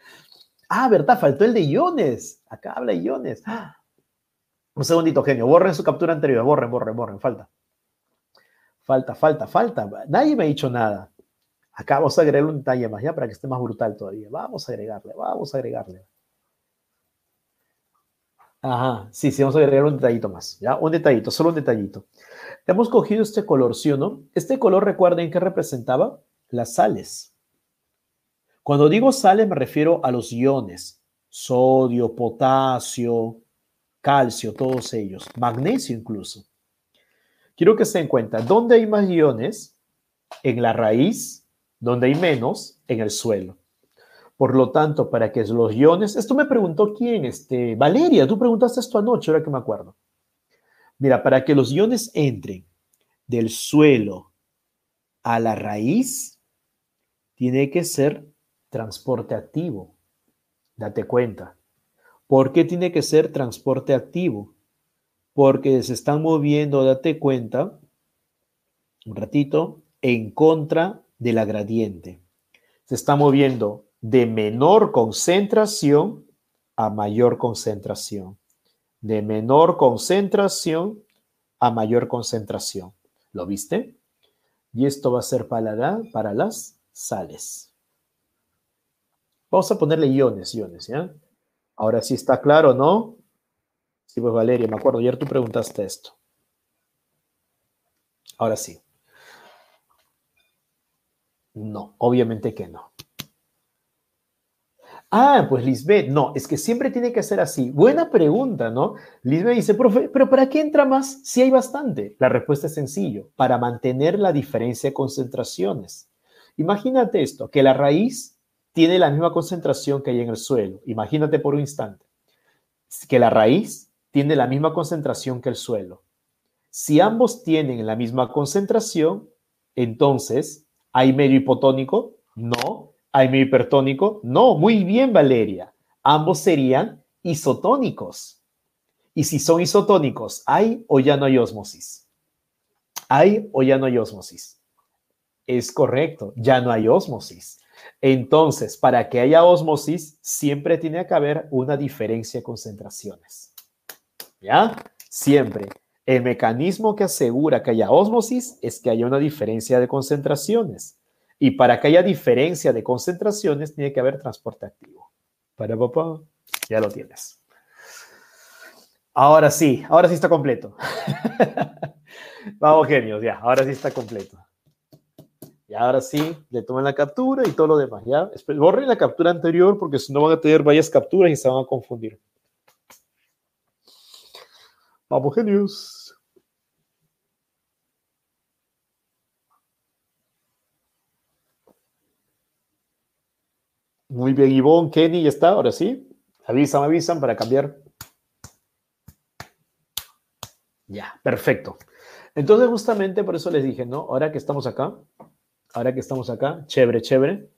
Speaker 1: Ah, ¿verdad? Faltó el de iones. Acá habla iones. <gasps> Un segundito, genio. Borren su captura anterior. Borren, borren, borren. Falta. Falta, falta, falta. Nadie me ha dicho nada. Acá vamos a agregarle un detalle más ya para que esté más brutal todavía. Vamos a agregarle, vamos a agregarle. Ajá, sí, sí, vamos a agregar un detallito más. Ya, un detallito, solo un detallito. Hemos cogido este color, ¿sí o no? Este color, recuerden ¿qué representaba las sales. Cuando digo sales me refiero a los iones, sodio, potasio, calcio, todos ellos, magnesio incluso. Quiero que se den cuenta, ¿dónde hay más iones? En la raíz, donde hay menos, en el suelo. Por lo tanto, para que los iones, esto me preguntó quién, este, Valeria, tú preguntaste esto anoche, ahora que me acuerdo. Mira, para que los iones entren del suelo a la raíz, tiene que ser transporte activo. Date cuenta. ¿Por qué tiene que ser transporte activo? Porque se están moviendo, date cuenta, un ratito, en contra de la gradiente. Se está moviendo de menor concentración a mayor concentración de menor concentración a mayor concentración. ¿Lo viste? Y esto va a ser para, para las sales. Vamos a ponerle iones, iones, ¿ya? Ahora sí está claro, ¿no? Sí, pues Valeria, me acuerdo, ayer tú preguntaste esto. Ahora sí. No, obviamente que no. Ah, pues Lisbeth, no, es que siempre tiene que ser así. Buena pregunta, ¿no? Lisbeth dice, profe, pero ¿para qué entra más si hay bastante? La respuesta es sencillo, para mantener la diferencia de concentraciones. Imagínate esto, que la raíz tiene la misma concentración que hay en el suelo. Imagínate por un instante, que la raíz tiene la misma concentración que el suelo. Si ambos tienen la misma concentración, entonces, ¿hay medio hipotónico? No, mi hipertónico? No, muy bien, Valeria. Ambos serían isotónicos. Y si son isotónicos, ¿hay o ya no hay osmosis? ¿Hay o ya no hay osmosis? Es correcto, ya no hay osmosis. Entonces, para que haya osmosis, siempre tiene que haber una diferencia de concentraciones. ¿Ya? Siempre. El mecanismo que asegura que haya osmosis es que haya una diferencia de concentraciones. Y para que haya diferencia de concentraciones, tiene que haber transporte activo. Para papá, ya lo tienes. Ahora sí, ahora sí está completo. <laughs> Vamos, genios, ya, ahora sí está completo. Y ahora sí, le toman la captura y todo lo demás, ¿ya? Borren la captura anterior porque si no van a tener varias capturas y se van a confundir. Vamos, genios. Muy bien, Ivonne, Kenny, ya está, ahora sí. Avisan, avisan para cambiar. Ya, perfecto. Entonces, justamente por eso les dije, ¿no? Ahora que estamos acá, ahora que estamos acá, chévere, chévere.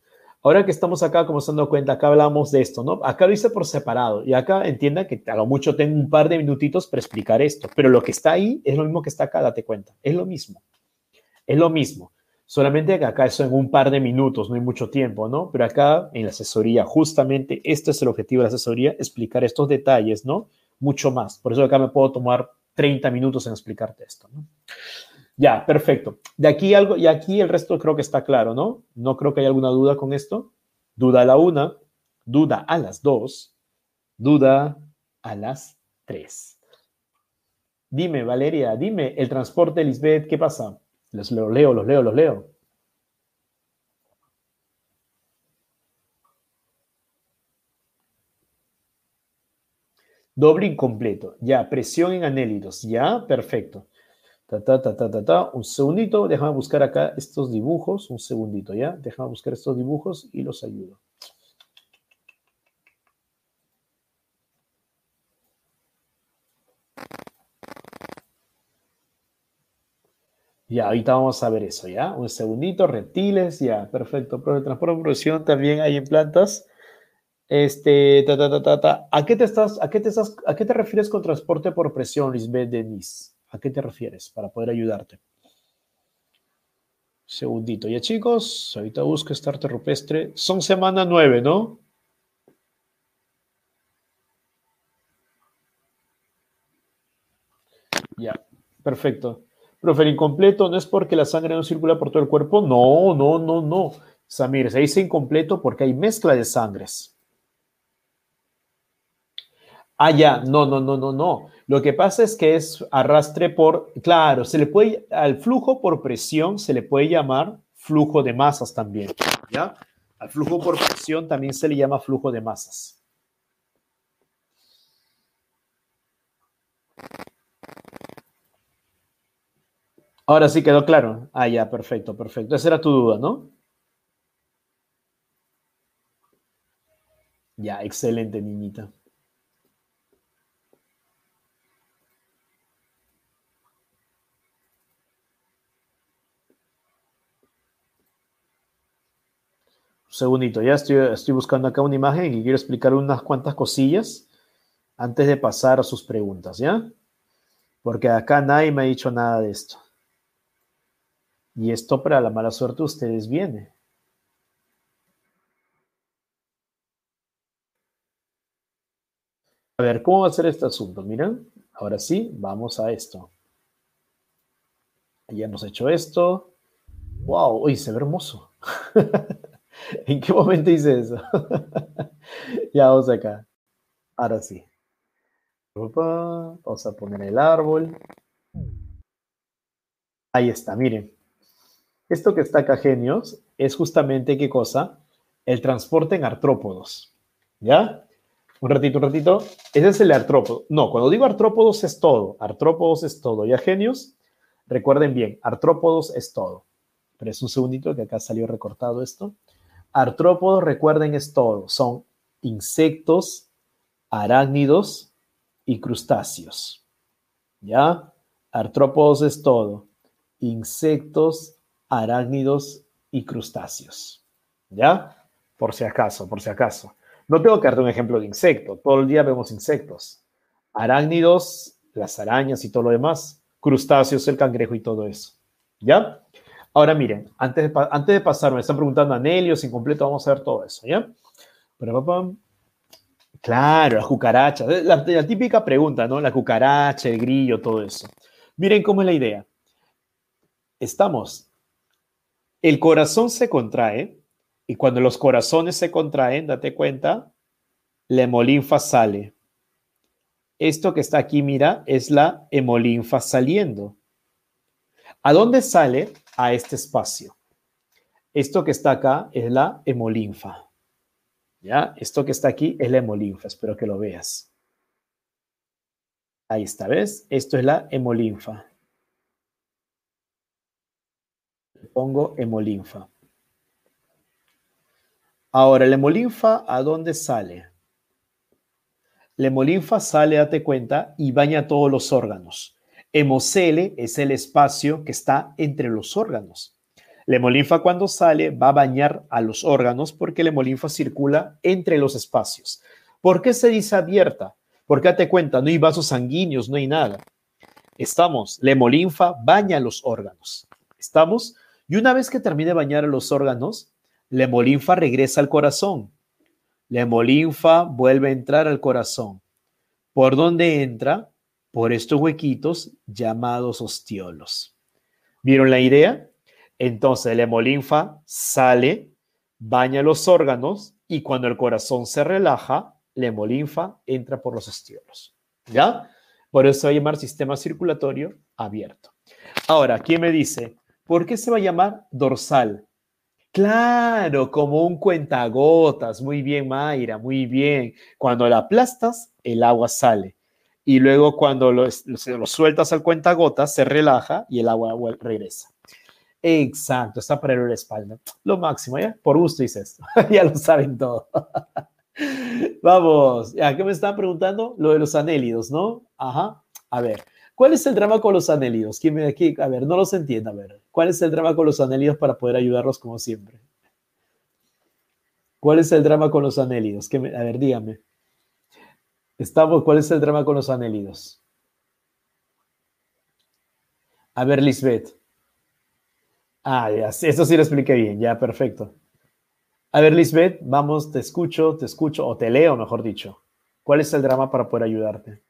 Speaker 1: Ahora que estamos acá, como se dando cuenta, acá hablamos de esto, ¿no? Acá lo hice por separado y acá entienda que a lo mucho tengo un par de minutitos para explicar esto, pero lo que está ahí es lo mismo que está acá, date cuenta, es lo mismo, es lo mismo. Solamente acá eso en un par de minutos, no hay mucho tiempo, ¿no? Pero acá en la asesoría, justamente este es el objetivo de la asesoría, explicar estos detalles, ¿no? Mucho más. Por eso acá me puedo tomar 30 minutos en explicarte esto, ¿no? Ya, perfecto. De aquí algo, y aquí el resto creo que está claro, ¿no? No creo que haya alguna duda con esto. Duda a la una, duda a las dos, duda a las tres. Dime, Valeria, dime, el transporte, Lisbeth, ¿qué pasa? Los, leo, los leo, los leo. Doble incompleto. Ya, presión en anélidos. Ya, perfecto. ta, ta, ta, ta, Un segundito. Déjame buscar acá estos dibujos. Un segundito, ¿ya? Déjame buscar estos dibujos y los ayudo. Ya, ahorita vamos a ver eso, ¿ya? Un segundito, reptiles, ya, perfecto. pero de transporte presión también hay en plantas. Este, ta, ta, ta, ta, ¿A qué te estás, a qué te estás, a qué te refieres con transporte por presión, Lisbeth Denis? ¿A qué te refieres para poder ayudarte? Segundito, ya chicos, ahorita busco estarte rupestre. Son semana nueve ¿no? Ya, perfecto. Profe, incompleto no es porque la sangre no circula por todo el cuerpo. No, no, no, no. Samir, se dice incompleto porque hay mezcla de sangres. Ah, ya, no, no, no, no, no. Lo que pasa es que es arrastre por, claro, se le puede, al flujo por presión se le puede llamar flujo de masas también, ¿ya? Al flujo por presión también se le llama flujo de masas. Ahora sí quedó claro. Ah, ya, perfecto, perfecto. Esa era tu duda, ¿no? Ya, excelente, niñita. segundito, ya estoy, estoy, buscando acá una imagen y quiero explicar unas cuantas cosillas antes de pasar a sus preguntas, ¿ya? Porque acá nadie me ha dicho nada de esto. Y esto para la mala suerte ustedes viene. A ver, ¿cómo va a ser este asunto? Miren, ahora sí, vamos a esto. Ya hemos hecho esto. ¡Wow! Uy, se ve hermoso. <laughs> ¿En qué momento hice eso? <laughs> ya vamos acá. Ahora sí. Vamos a poner el árbol. Ahí está, miren. Esto que está acá, Genios es justamente qué cosa? El transporte en artrópodos. ¿Ya? Un ratito, un ratito. Ese es el artrópodo. No, cuando digo artrópodos es todo. Artrópodos es todo. ¿Ya, genios? Recuerden bien, artrópodos es todo. Pero es un segundito que acá salió recortado esto. Artrópodos, recuerden, es todo. Son insectos, arácnidos y crustáceos. ¿Ya? Artrópodos es todo. Insectos, arácnidos y crustáceos. ¿Ya? Por si acaso, por si acaso. No tengo que darte un ejemplo de insecto. Todo el día vemos insectos. Arácnidos, las arañas y todo lo demás. Crustáceos, el cangrejo y todo eso. ¿Ya? Ahora miren, antes de, antes de pasar, me están preguntando anhelios completo, vamos a ver todo eso, ¿ya? Pero, papá, claro, la cucaracha. la, la, típica pregunta, ¿no? La cucaracha, el grillo, todo eso. Miren cómo es la idea. Estamos el corazón se contrae y cuando los corazones se contraen, date cuenta, la hemolinfa sale. Esto que está aquí, mira, es la hemolinfa saliendo. ¿A dónde sale? A este espacio. Esto que está acá es la hemolinfa. ¿Ya? Esto que está aquí es la hemolinfa. Espero que lo veas. Ahí está, ¿ves? Esto es la hemolinfa. pongo hemolinfa. Ahora, ¿la hemolinfa a dónde sale? La hemolinfa sale, date cuenta, y baña todos los órganos. Hemocele es el espacio que está entre los órganos. La hemolinfa cuando sale va a bañar a los órganos porque la hemolinfa circula entre los espacios. ¿Por qué se dice abierta? Porque date cuenta, no hay vasos sanguíneos, no hay nada. Estamos, la hemolinfa baña los órganos. ¿Estamos? Y una vez que termine de bañar los órganos, la hemolinfa regresa al corazón. La hemolinfa vuelve a entrar al corazón. ¿Por dónde entra? Por estos huequitos llamados ostiolos. ¿Vieron la idea? Entonces la hemolinfa sale, baña los órganos y cuando el corazón se relaja, la hemolinfa entra por los ostiolos. ¿Ya? Por eso va a llamar sistema circulatorio abierto. Ahora, ¿quién me dice? ¿Por qué se va a llamar dorsal? Claro, como un cuentagotas. Muy bien, Mayra, muy bien. Cuando la aplastas, el agua sale. Y luego cuando lo, sueltas al cuentagotas, se relaja y el agua regresa. Exacto, está para el espalda. Lo máximo, ¿ya? ¿eh? Por gusto hice esto. <laughs> ya lo saben todo. <laughs> Vamos, ¿a qué me están preguntando? Lo de los anélidos, ¿no? Ajá. A ver, ¿Cuál es el drama con los anélidos? ¿Quién me, aquí? A ver, no los entiendo. A ver, ¿cuál es el drama con los anélidos para poder ayudarlos como siempre? ¿Cuál es el drama con los anélidos? Que, a ver, dígame. ¿Cuál es el drama con los anélidos? A ver, Lisbeth. Ah, ya, eso sí lo expliqué bien, ya, perfecto. A ver, Lisbeth, vamos, te escucho, te escucho, o te leo, mejor dicho. ¿Cuál es el drama para poder ayudarte?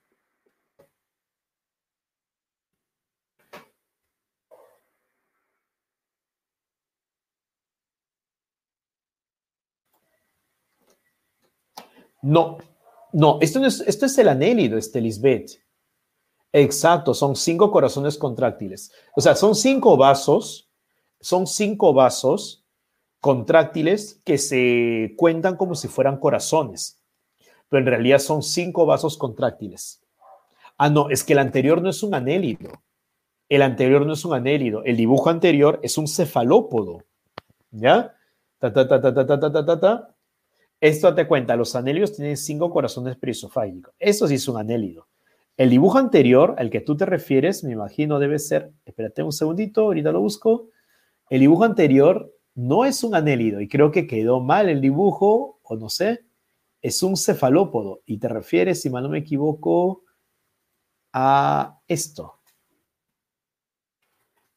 Speaker 1: No, no, esto, es, esto es el anélido, este Lisbeth. Exacto, son cinco corazones contráctiles. O sea, son cinco vasos, son cinco vasos contráctiles que se cuentan como si fueran corazones, pero en realidad son cinco vasos contráctiles. Ah, no, es que el anterior no es un anélido. El anterior no es un anélido. El dibujo anterior es un cefalópodo. ¿Ya? Ta, ta, ta, ta, ta, ta, ta, ta, ta. Esto te cuenta, los anélidos tienen cinco corazones perisofágicos. Eso sí es un anélido. El dibujo anterior al que tú te refieres, me imagino, debe ser. Espérate un segundito, ahorita lo busco. El dibujo anterior no es un anélido y creo que quedó mal el dibujo, o no sé. Es un cefalópodo y te refieres, si mal no me equivoco, a esto.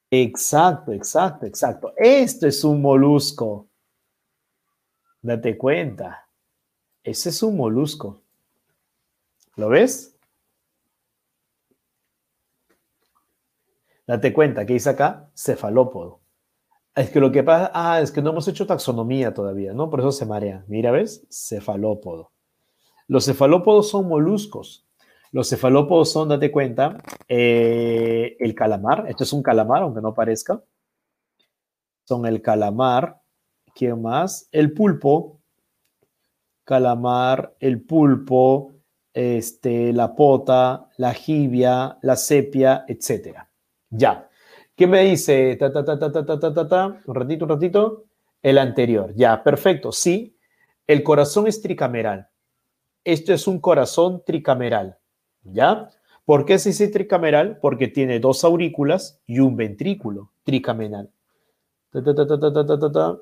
Speaker 1: Exacto, exacto, exacto. Esto es un molusco. Date cuenta, ese es un molusco. ¿Lo ves? Date cuenta ¿Qué dice acá cefalópodo. Es que lo que pasa, ah, es que no hemos hecho taxonomía todavía, ¿no? Por eso se marea. Mira, ¿ves? Cefalópodo. Los cefalópodos son moluscos. Los cefalópodos son, date cuenta, eh, el calamar. Esto es un calamar, aunque no parezca. Son el calamar, ¿Quién más? El pulpo, calamar, el pulpo, este, la pota, la jibia, la sepia, etc. Ya. ¿Qué me dice? Ta, ta, ta, Un ratito, un ratito. El anterior. Ya, perfecto. Sí, el corazón es tricameral. Esto es un corazón tricameral. ¿Ya? ¿Por qué se dice tricameral? Porque tiene dos aurículas y un ventrículo tricameral. Ta, ta, ta,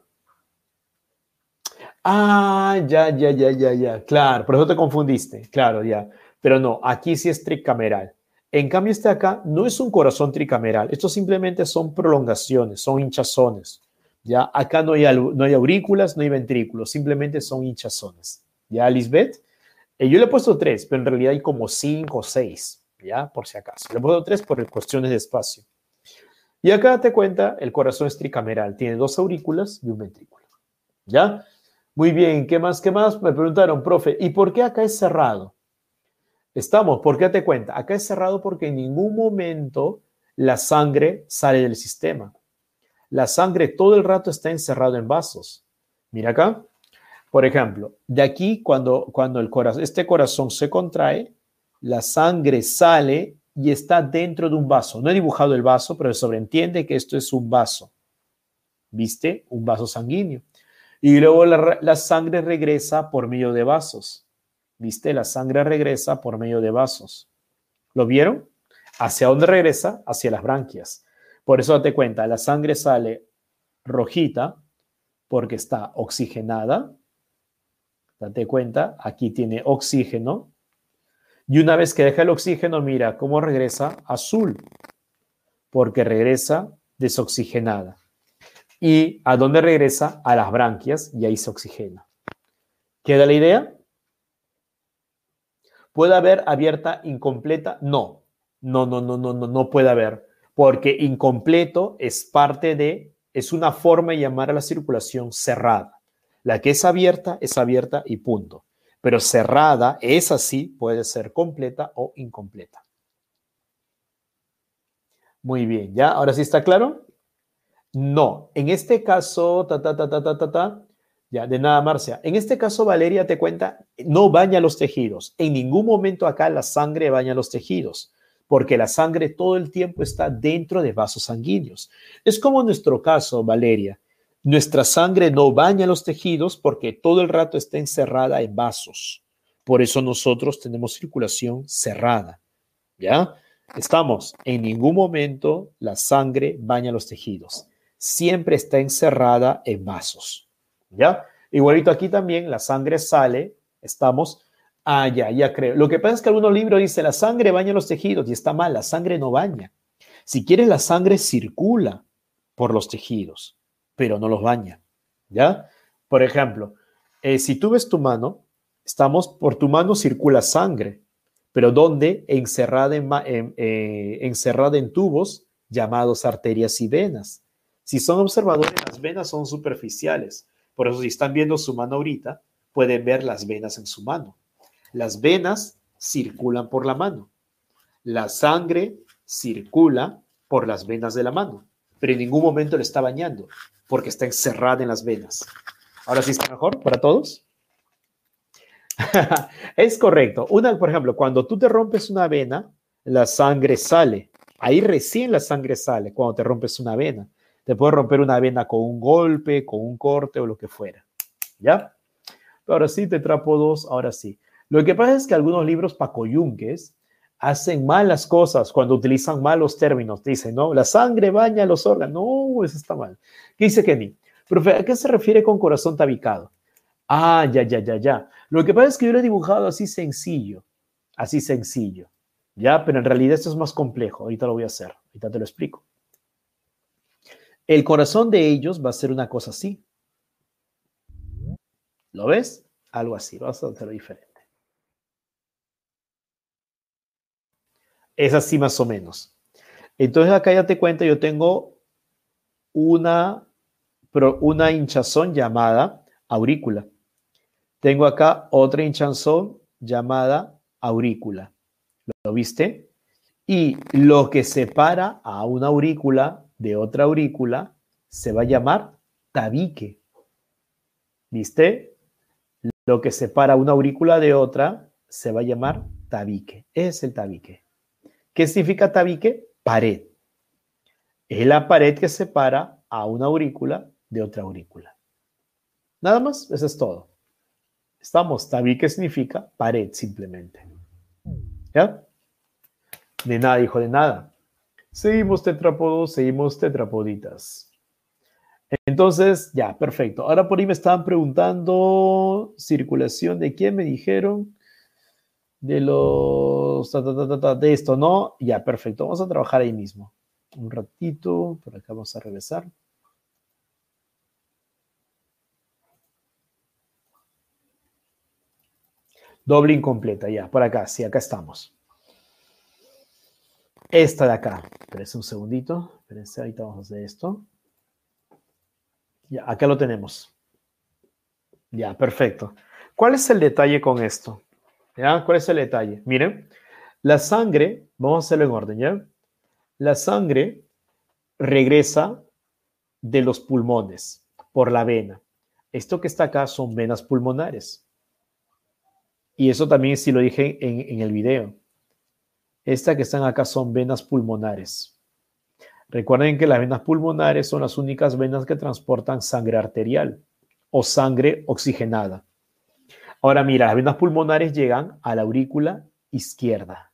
Speaker 1: Ah, ya, ya, ya, ya, ya. Claro, por eso te confundiste. Claro, ya. Pero no, aquí sí es tricameral. En cambio, este acá no es un corazón tricameral. Esto simplemente son prolongaciones, son hinchazones. ¿ya? Acá no hay, no hay aurículas, no hay ventrículos, simplemente son hinchazones. ¿Ya, Lisbeth? Eh, yo le he puesto tres, pero en realidad hay como cinco o seis, ¿ya? Por si acaso. Le he puesto tres por cuestiones de espacio. Y acá te cuenta, el corazón es tricameral, tiene dos aurículas y un ventrículo. ¿Ya? Muy bien, ¿qué más? ¿Qué más? Me preguntaron, profe, ¿y por qué acá es cerrado? Estamos, ¿por qué te cuenta? Acá es cerrado porque en ningún momento la sangre sale del sistema. La sangre todo el rato está encerrado en vasos. Mira acá. Por ejemplo, de aquí cuando, cuando el corazón, este corazón se contrae, la sangre sale y está dentro de un vaso. No he dibujado el vaso, pero sobreentiende que esto es un vaso. ¿Viste? Un vaso sanguíneo. Y luego la, sangre regresa por medio de vasos. ¿Viste? La sangre regresa por medio de vasos. ¿Lo vieron? ¿Hacia dónde regresa? Hacia las branquias. Por eso date cuenta, la sangre sale rojita porque está oxigenada. Date cuenta, aquí tiene oxígeno. Y una vez que deja el oxígeno, mira cómo regresa azul, porque regresa desoxigenada y a dónde regresa a las branquias y ahí se oxigena. ¿Queda la idea? ¿Puede haber abierta incompleta? No, no, no, no, no, no, no puede haber, porque incompleto es parte de, es una forma de llamar a la circulación cerrada. La que es abierta es abierta y punto. Pero cerrada, es así, puede ser completa o incompleta. Muy bien, ¿ya? ¿Ahora sí está claro? No, en este caso, ta, ta, ta, ta, ta, ta, ya, de nada, Marcia. En este caso, Valeria te cuenta, no baña los tejidos. En ningún momento acá la sangre baña los tejidos, porque la sangre todo el tiempo está dentro de vasos sanguíneos. Es como nuestro caso, Valeria. Nuestra sangre no baña los tejidos porque todo el rato está encerrada en vasos. Por eso nosotros tenemos circulación cerrada. ¿Ya? Estamos, en ningún momento la sangre baña los tejidos siempre está encerrada en vasos. ¿Ya? Igualito aquí también, la sangre sale, estamos, allá, ya, ya creo. Lo que pasa es que algunos libros dicen, la sangre baña los tejidos y está mal, la sangre no baña. Si quieres, la sangre circula por los tejidos, pero no los baña. ¿Ya? Por ejemplo, eh, si tú ves tu mano, estamos, por tu mano circula sangre, pero ¿dónde? Encerrada eh, encerrada en tubos llamados arterias y venas. Si son observadores, las venas son superficiales. Por eso si están viendo su mano ahorita, pueden ver las venas en su mano. Las venas circulan por la mano. La sangre circula por las venas de la mano, pero en ningún momento le está bañando porque está encerrada en las venas. Ahora sí está mejor para todos. <laughs> es correcto. Una, por ejemplo, cuando tú te rompes una vena, la sangre sale. Ahí recién la sangre sale cuando te rompes una vena. Te puede romper una vena con un golpe, con un corte o lo que fuera. ¿Ya? Ahora sí, te trapo dos, ahora sí. Lo que pasa es que algunos libros pacoyunques hacen malas cosas cuando utilizan malos términos. Dicen, ¿no? La sangre baña los órganos. No, eso está mal. ¿Qué dice Kenny? Profe, ¿a qué se refiere con corazón tabicado? Ah, ya, ya, ya, ya. Lo que pasa es que yo lo he dibujado así sencillo, así sencillo, ¿ya? Pero en realidad esto es más complejo. Ahorita lo voy a hacer, ahorita te lo explico. El corazón de ellos va a ser una cosa así. ¿Lo ves? Algo así, va a hacerlo diferente. Es así más o menos. Entonces acá ya te cuenta, yo tengo una, una hinchazón llamada aurícula. Tengo acá otra hinchazón llamada aurícula. ¿Lo viste? Y lo que separa a una aurícula de otra aurícula se va a llamar tabique. ¿Viste? Lo que separa una aurícula de otra se va a llamar tabique. Es el tabique. ¿Qué significa tabique? Pared. Es la pared que separa a una aurícula de otra aurícula. Nada más, eso es todo. Estamos, tabique significa pared simplemente. ¿Ya? De nada, hijo, de nada. Seguimos tetrapodos, seguimos tetrapoditas. Entonces, ya, perfecto. Ahora por ahí me estaban preguntando circulación de quién me dijeron de los de esto, ¿no? Ya, perfecto. Vamos a trabajar ahí mismo. Un ratito, por acá vamos a regresar. Doble incompleta, ya, por acá, sí, acá estamos esta de acá. Espérense un segundito. Espérense, ahorita vamos a hacer esto. Ya, acá lo tenemos. Ya, perfecto. ¿Cuál es el detalle con esto? ¿Ya? ¿Cuál es el detalle? Miren, la sangre, vamos a hacerlo en orden, ¿ya? La sangre regresa de los pulmones por la vena. Esto que está acá son venas pulmonares. Y eso también sí lo dije en, en el video. Estas que están acá son venas pulmonares. Recuerden que las venas pulmonares son las únicas venas que transportan sangre arterial o sangre oxigenada. Ahora mira, las venas pulmonares llegan a la aurícula izquierda.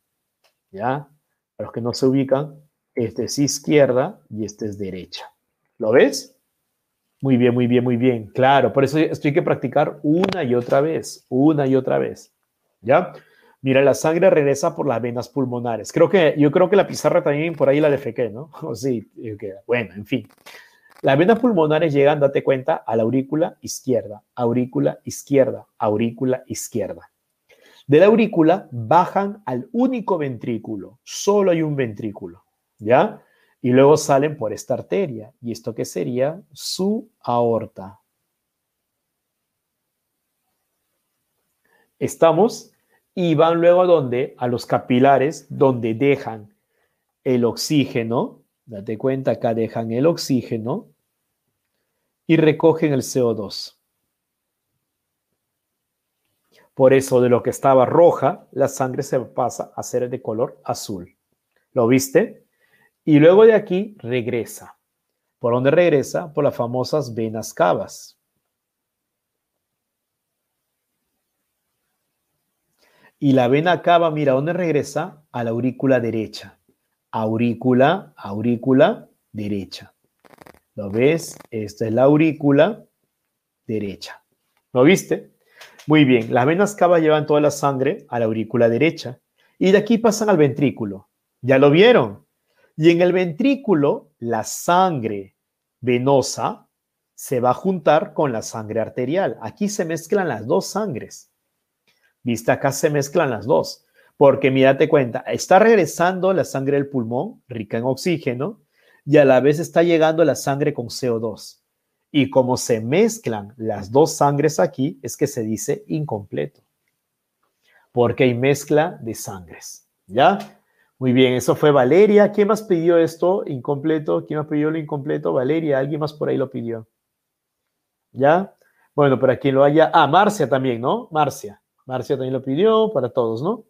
Speaker 1: ¿Ya? Para los que no se ubican, este es izquierda y este es derecha. ¿Lo ves? Muy bien, muy bien, muy bien. Claro, por eso esto hay que practicar una y otra vez, una y otra vez. ¿Ya? Mira, la sangre regresa por las venas pulmonares. Creo que, yo creo que la pizarra también por ahí la defequé, ¿no? <laughs> sí, bueno, en fin. Las venas pulmonares llegan, date cuenta, a la aurícula izquierda, aurícula izquierda, aurícula izquierda. De la aurícula bajan al único ventrículo, solo hay un ventrículo, ¿ya? Y luego salen por esta arteria, y esto qué sería su aorta. Estamos y van luego a donde? A los capilares donde dejan el oxígeno, date cuenta, acá dejan el oxígeno y recogen el CO2. Por eso de lo que estaba roja, la sangre se pasa a ser de color azul. ¿Lo viste? Y luego de aquí regresa. ¿Por dónde regresa? Por las famosas venas cavas. y la vena cava, mira, ¿dónde regresa? A la aurícula derecha. Aurícula, aurícula derecha. ¿Lo ves? Esta es la aurícula derecha. ¿Lo viste? Muy bien, las venas cava llevan toda la sangre a la aurícula derecha y de aquí pasan al ventrículo. ¿Ya lo vieron? Y en el ventrículo, la sangre venosa se va a juntar con la sangre arterial. Aquí se mezclan las dos sangres está acá se mezclan las dos, porque mírate cuenta, está regresando la sangre del pulmón, rica en oxígeno, y a la vez está llegando la sangre con CO2. Y como se mezclan las dos sangres aquí, es que se dice incompleto, porque hay mezcla de sangres. ¿Ya? Muy bien, eso fue Valeria. ¿Quién más pidió esto incompleto? ¿Quién más pidió lo incompleto? Valeria, alguien más por ahí lo pidió. ¿Ya? Bueno, pero quien lo haya. Ah, Marcia también, ¿no? Marcia. Marcia también lo pidió, para todos, ¿no?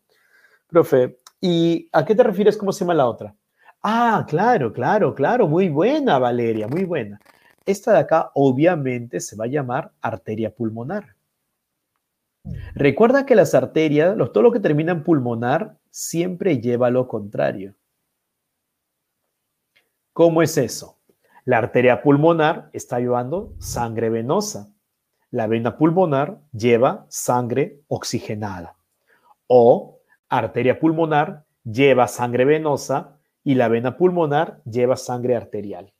Speaker 1: Profe, ¿y a qué te refieres cómo se llama la otra? Ah, claro, claro, claro, muy buena, Valeria, muy buena. Esta de acá obviamente se va a llamar arteria pulmonar. Recuerda que las arterias, los, todo lo que termina en pulmonar, siempre lleva lo contrario. ¿Cómo es eso? La arteria pulmonar está llevando sangre venosa. La vena pulmonar lleva sangre oxigenada o arteria pulmonar lleva sangre venosa y la vena pulmonar lleva sangre arterial.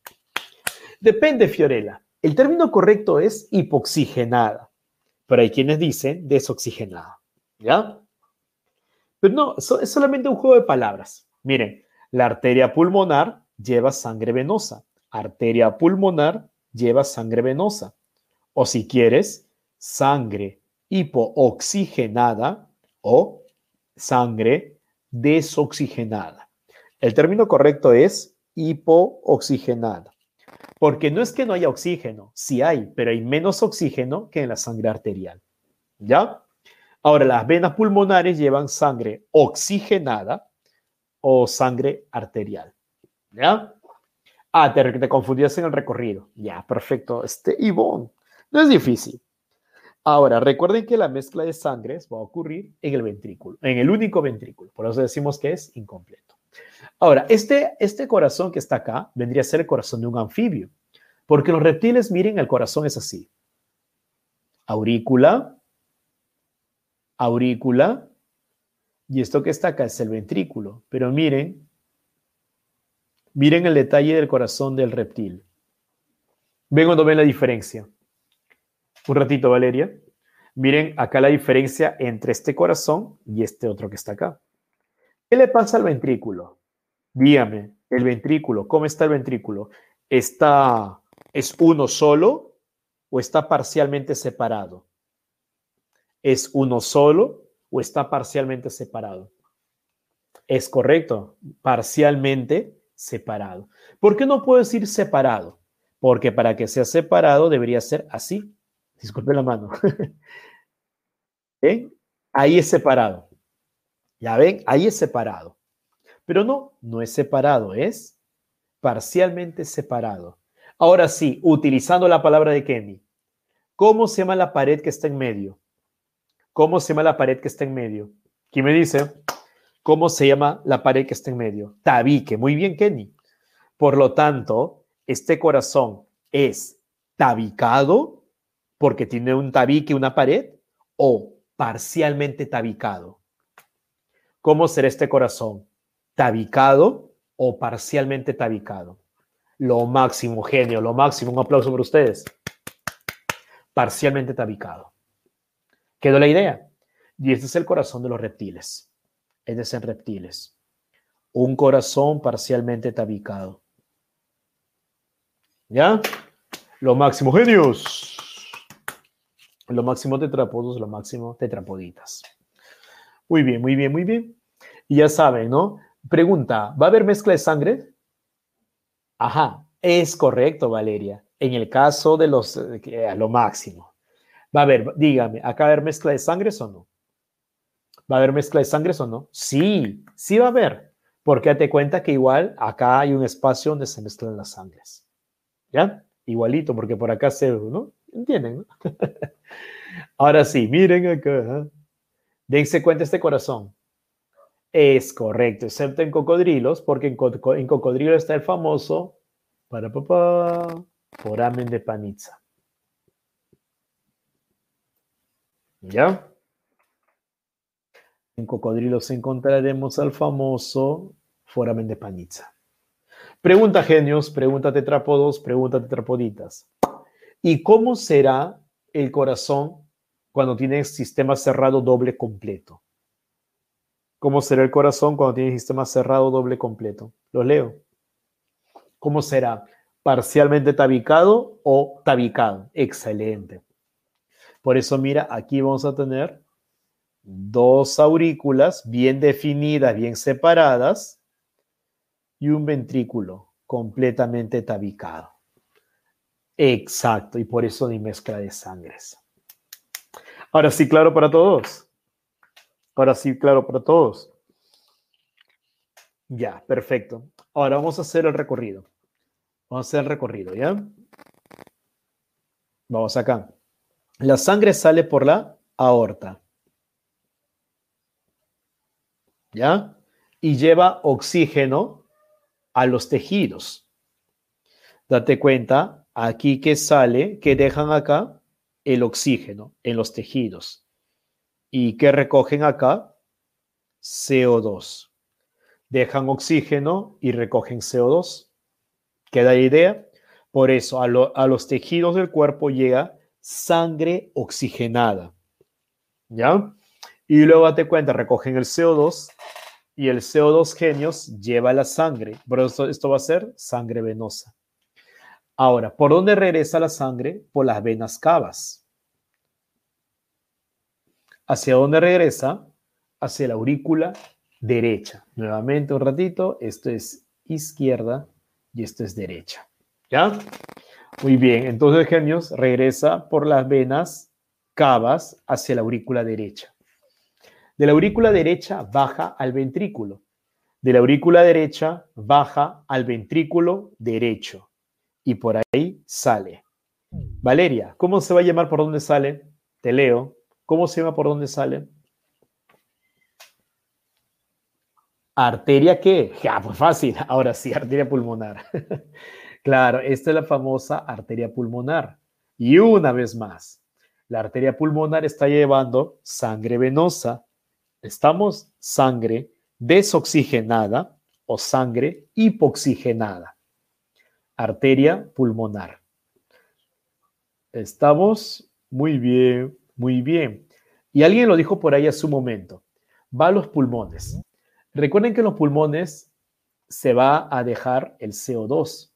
Speaker 1: Depende, Fiorella. El término correcto es hipoxigenada, pero hay quienes dicen desoxigenada. ¿Ya? Pero no, es solamente un juego de palabras. Miren, la arteria pulmonar lleva sangre venosa, arteria pulmonar lleva sangre venosa o si quieres, sangre hipooxigenada o sangre desoxigenada. El término correcto es hipooxigenada, porque no es que no haya oxígeno, sí hay, pero hay menos oxígeno que en la sangre arterial. ¿Ya? Ahora, las venas pulmonares llevan sangre oxigenada o sangre arterial. ¿Ya? Ah, te, te confundías en el recorrido. Ya, perfecto. Este, Ivonne, no es difícil. Ahora, recuerden que la mezcla de sangres va a ocurrir en el ventrículo, en el único ventrículo. Por eso decimos que es incompleto. Ahora, este, este corazón que está acá vendría a ser el corazón de un anfibio. Porque los reptiles, miren, el corazón es así. Aurícula, aurícula, y esto que está acá es el ventrículo. Pero miren, miren el detalle del corazón del reptil. ¿Ven cuando ven la diferencia? un ratito, Valeria. Miren acá la diferencia entre este corazón y este otro que está acá. ¿Qué le pasa al ventrículo? Dígame, el ventrículo, ¿cómo está el ventrículo? ¿Está, es uno solo o está parcialmente separado? ¿Es uno solo o está parcialmente separado? Es correcto, parcialmente separado. ¿Por qué no puedo decir separado? Porque para que sea separado debería ser así, Disculpe la mano. ¿Ven? <laughs> ¿Eh? Ahí es separado. Ya ven, ahí es separado. Pero no, no es separado, es parcialmente separado. Ahora sí, utilizando la palabra de Kenny, ¿cómo se llama la pared que está en medio? ¿Cómo se llama la pared que está en medio? ¿Quién me dice? ¿Cómo se llama la pared que está en medio? Tabique. Muy bien, Kenny. Por lo tanto, este corazón es tabicado porque tiene un tabique, una pared, o parcialmente tabicado. ¿Cómo será este corazón? ¿Tabicado o parcialmente tabicado? Lo máximo, genio, lo máximo. Un aplauso para ustedes. Parcialmente tabicado. ¿Quedó la idea? Y este es el corazón de los reptiles. es en reptiles. Un corazón parcialmente tabicado. ¿Ya? Lo máximo, genios. Lo máximo tetrapodos, lo máximo tetrapoditas. Muy bien, muy bien, muy bien. Y ya saben, ¿no? Pregunta, ¿va a haber mezcla de sangre? Ajá, es correcto, Valeria. En el caso de los, eh, a lo máximo. Va a haber, dígame, ¿acá va a haber mezcla de sangre o no? ¿Va a haber mezcla de sangre o no? Sí, sí va a haber. Porque te cuenta que igual acá hay un espacio donde se mezclan las sangres. ¿Ya? Igualito, porque por acá se, ¿no? ¿Entienden? <laughs> Ahora sí, miren acá. ¿eh? Dense cuenta este corazón. Es correcto, excepto en cocodrilos, porque en, cocodrilo está el famoso para papá foramen de panizza. ¿Ya? En cocodrilos encontraremos al famoso foramen de paniza. Pregunta genios, pregunta tetrapodos, pregunta trapoditas. ¿Y cómo será el corazón cuando tiene sistema cerrado doble completo? ¿Cómo será el corazón cuando tiene sistema cerrado doble completo? Lo leo. ¿Cómo será? ¿Parcialmente tabicado o tabicado? Excelente. Por eso, mira, aquí vamos a tener dos aurículas bien definidas, bien separadas, y un ventrículo completamente tabicado. Exacto, y por eso ni mezcla de sangres. Ahora sí, claro para todos. Ahora sí, claro para todos. Ya, perfecto. Ahora vamos a hacer el recorrido. Vamos a hacer el recorrido, ¿ya? Vamos acá. La sangre sale por la aorta. ¿Ya? Y lleva oxígeno a los tejidos. Date cuenta Aquí que sale, que dejan acá el oxígeno en los tejidos. ¿Y que recogen acá? CO2. Dejan oxígeno y recogen CO2. ¿Queda la idea? Por eso a, los tejidos del cuerpo llega sangre oxigenada. ¿Ya? Y luego date cuenta, recogen el CO2 y el CO2 genios lleva la sangre. Por eso esto va a ser sangre venosa. Ahora, ¿por dónde regresa la sangre? Por las venas cavas. ¿Hacia dónde regresa? Hacia la aurícula derecha. Nuevamente un ratito, esto es izquierda y esto es derecha. ¿Ya? Muy bien, entonces genios, regresa por las venas cavas hacia la aurícula derecha. De la aurícula derecha baja al ventrículo. De la aurícula derecha baja al ventrículo derecho y por ahí sale. Valeria, ¿cómo se va a llamar por dónde sale? Te leo. ¿Cómo se llama por dónde sale? ¿Arteria qué? Ya, pues fácil. <laughs> Ahora sí, arteria pulmonar. <laughs> claro, esta es la famosa arteria pulmonar. Y una vez más, la arteria pulmonar está llevando sangre venosa. Estamos sangre desoxigenada o sangre hipoxigenada arteria pulmonar. Estamos muy bien, muy bien. Y alguien lo dijo por ahí a su momento. Va a los pulmones. Recuerden que en los pulmones se va a dejar el CO2.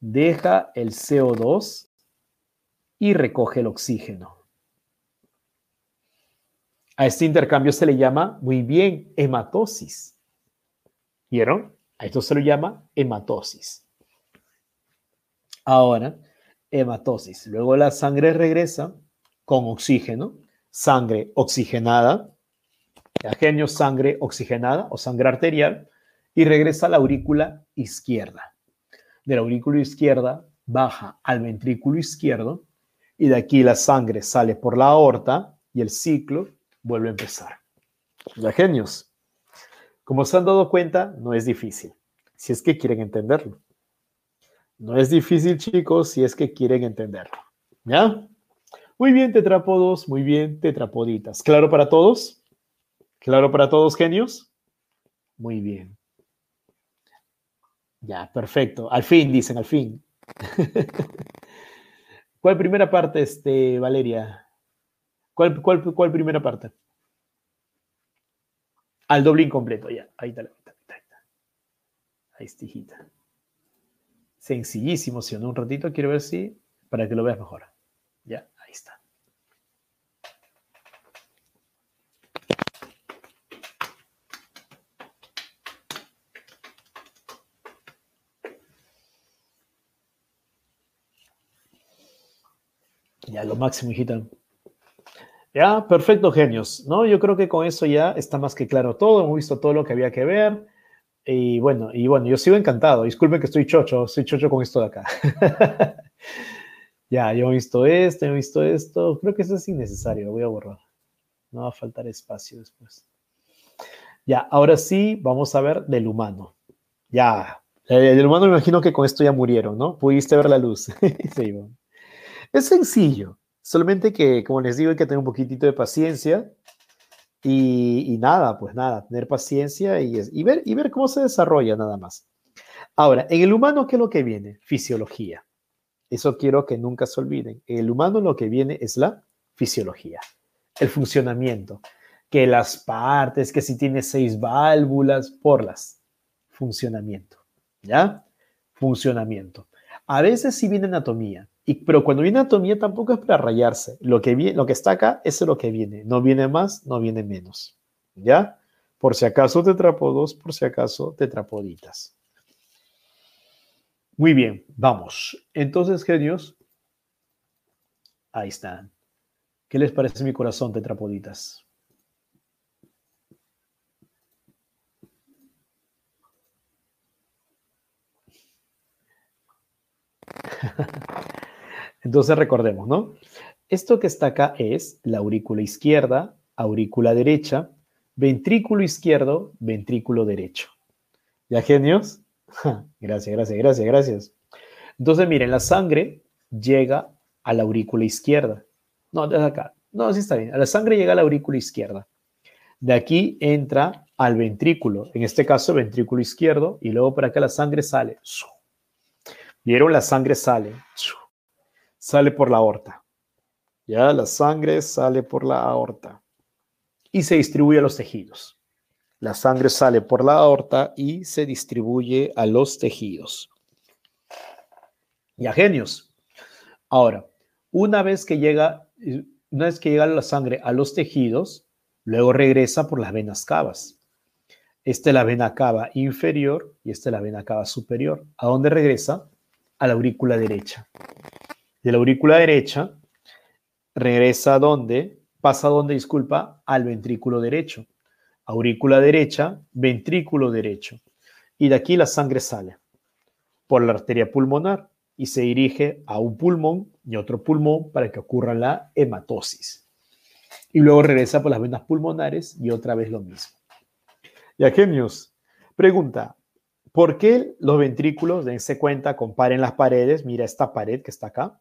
Speaker 1: Deja el CO2 y recoge el oxígeno. A este intercambio se le llama, muy bien, hematosis. ¿Vieron? A esto se lo llama hematosis. Ahora, hematosis. Luego la sangre regresa con oxígeno, sangre oxigenada, genio sangre oxigenada o sangre arterial, y regresa a la aurícula izquierda. De la aurícula izquierda baja al ventrículo izquierdo y de aquí la sangre sale por la aorta y el ciclo vuelve a empezar. Ya genios. Como se han dado cuenta, no es difícil, si es que quieren entenderlo. No es difícil, chicos, si es que quieren entender. ¿Ya? Muy bien, tetrapodos, muy bien, tetrapoditas. ¿Claro para todos? ¿Claro para todos, genios? Muy bien. Ya, perfecto. Al fin, dicen, al fin. <laughs> ¿Cuál primera parte, este, Valeria? ¿Cuál, primera parte? Al doble completo, ya. Ahí está, ahí está, ahí está. Ahí está, sencillísimo, si en un ratito quiero ver si, para que lo veas mejor. Ya, ahí está. Ya, lo máximo, hijita. Ya, perfecto, genios. ¿no? Yo creo que con eso ya está más que claro todo. Hemos visto todo lo que había que ver. Y bueno, y bueno, yo sigo encantado. Disculpen que estoy chocho, estoy chocho con esto de acá. <laughs> ya, yo he visto esto, he visto esto. Creo que eso es innecesario, lo voy a borrar. No va a faltar espacio después. Ya, ahora sí, vamos a ver del humano. Ya, eh, del humano me imagino que con esto ya murieron, ¿no? Pudiste ver la luz. <laughs> es sencillo, solamente que, como les digo, hay que tener un poquitito de paciencia y, nada, pues nada, tener paciencia y, ver, cómo se desarrolla nada más. Ahora, en el humano, ¿qué es lo que viene? Fisiología. Eso quiero que nunca se olviden. En el humano lo que viene es la fisiología, el funcionamiento, que las partes, que si tiene seis válvulas, por las. Funcionamiento, ¿ya? Funcionamiento. A veces si viene anatomía, y, pero cuando viene anatomía tampoco es para rayarse. Lo que, lo que está acá es lo que viene. No viene más, no viene menos. ¿Ya? Por si acaso tetrapodos, por si acaso tetrapoditas. Muy bien, vamos. Entonces, genios, ahí están. ¿Qué les parece mi corazón, tetrapoditas? <laughs> Entonces recordemos, ¿no? Esto que está acá es la aurícula izquierda, aurícula derecha, ventrículo izquierdo, ventrículo derecho. ¿Ya genios? <laughs> gracias, gracias, gracias, gracias. Entonces, miren, la sangre llega a la aurícula izquierda. No, desde acá. No, sí está bien. La sangre llega a la aurícula izquierda. De aquí entra al ventrículo, en este caso ventrículo izquierdo, y luego por acá la sangre sale. ¿Vieron? La sangre sale sale por la aorta. Ya la sangre sale por la aorta y se distribuye a los tejidos. La sangre sale por la aorta y se distribuye a los tejidos. Ya genios. Ahora, una vez que llega, una vez que llega la sangre a los tejidos, luego regresa por las venas cavas. Esta es la vena cava inferior y esta es la vena cava superior. ¿A dónde regresa? A la aurícula derecha de la aurícula derecha, regresa a dónde, pasa dónde, disculpa, al ventrículo derecho. Aurícula derecha, ventrículo derecho. Y de aquí la sangre sale por la arteria pulmonar y se dirige a un pulmón y otro pulmón para que ocurra la hematosis. Y luego regresa por las venas pulmonares y otra vez lo mismo. ya genios pregunta, ¿por qué los ventrículos, dense cuenta, comparen las paredes, mira esta pared que está acá,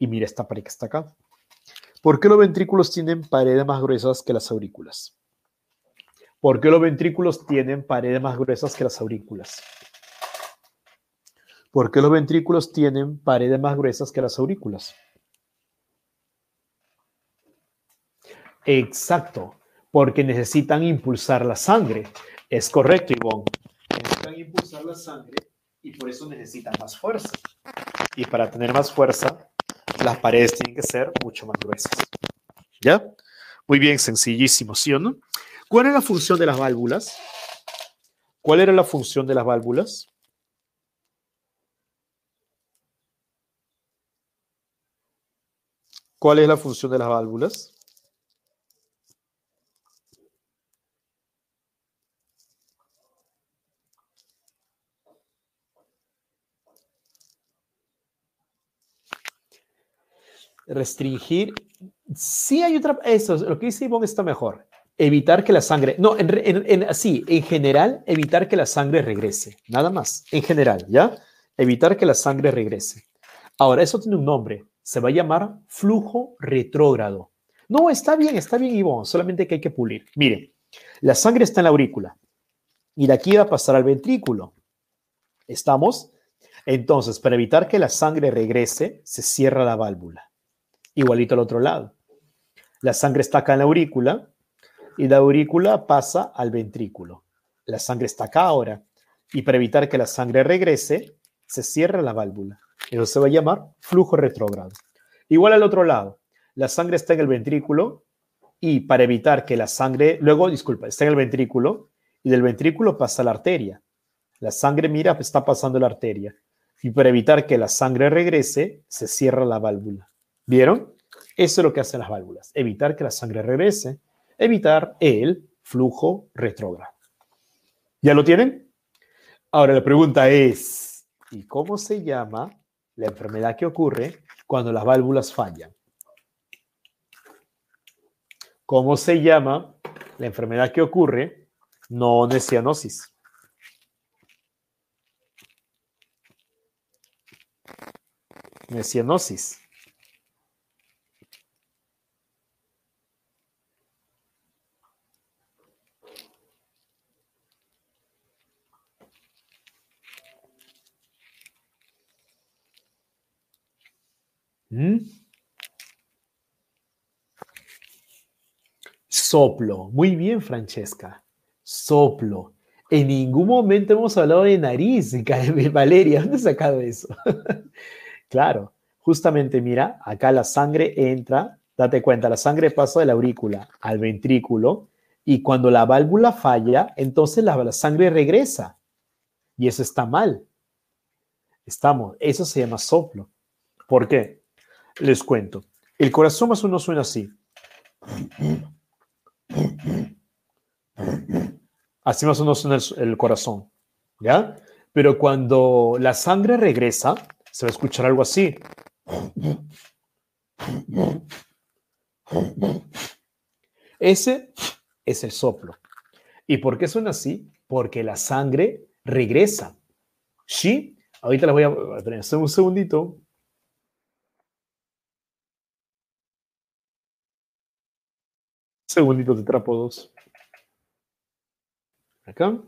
Speaker 1: y mira esta pared que está acá. ¿Por qué los ventrículos tienen paredes más gruesas que las aurículas? ¿Por qué los ventrículos tienen paredes más gruesas que las aurículas? ¿Por qué los ventrículos tienen paredes más gruesas que las aurículas? Exacto, porque necesitan impulsar la sangre. Es correcto, Ivonne. Necesitan impulsar la sangre y por eso necesitan más fuerza. Y para tener más fuerza las paredes tienen que ser mucho más gruesas. ¿Ya? Muy bien, sencillísimo, ¿sí o no? ¿Cuál era la función de las válvulas? ¿Cuál era la función de las válvulas? ¿Cuál es la función de las válvulas? Restringir. Sí hay otra, eso, lo que dice Ivonne está mejor. Evitar que la sangre, no, así, en, en general, evitar que la sangre regrese, nada más, en general, ¿ya? Evitar que la sangre regrese. Ahora, eso tiene un nombre, se va a llamar flujo retrógrado. No, está bien, está bien, Ivonne, solamente que hay que pulir. Miren, la sangre está en la aurícula y de aquí va a pasar al ventrículo. ¿Estamos? Entonces, para evitar que la sangre regrese, se cierra la válvula igualito al otro lado. La sangre está acá en la aurícula y la aurícula pasa al ventrículo. La sangre está acá ahora y para evitar que la sangre regrese, se cierra la válvula. Eso se va a llamar flujo retrógrado. Igual al otro lado, la sangre está en el ventrículo y para evitar que la sangre, luego, disculpa, está en el ventrículo y del ventrículo pasa la arteria. La sangre, mira, está pasando la arteria. Y para evitar que la sangre regrese, se cierra la válvula. ¿Vieron? Eso es lo que hacen las válvulas, evitar que la sangre regrese, evitar el flujo retrógrado. ¿Ya lo tienen? Ahora la pregunta es, ¿y cómo se llama la enfermedad que ocurre cuando las válvulas fallan? ¿Cómo se llama la enfermedad que ocurre no necianosis? Necianosis. ¿Mm? Soplo. Muy bien, Francesca. Soplo. En ningún momento hemos hablado de nariz, <laughs> Valeria. ¿Dónde has sacado eso? <laughs> claro, justamente mira, acá la sangre entra, date cuenta, la sangre pasa de la aurícula al ventrículo y cuando la válvula falla, entonces la sangre regresa y eso está mal. Estamos, eso se llama soplo. ¿Por qué? les cuento. El corazón más o menos suena así. Así más menos suena el, corazón. ¿Ya? Pero cuando la sangre regresa, se va a escuchar algo así. Ese es el soplo. ¿Y por qué suena así? Porque la sangre regresa. ¿Sí? Ahorita les voy a... Esperen un segundito. Segunditos de trapo 2. Acá.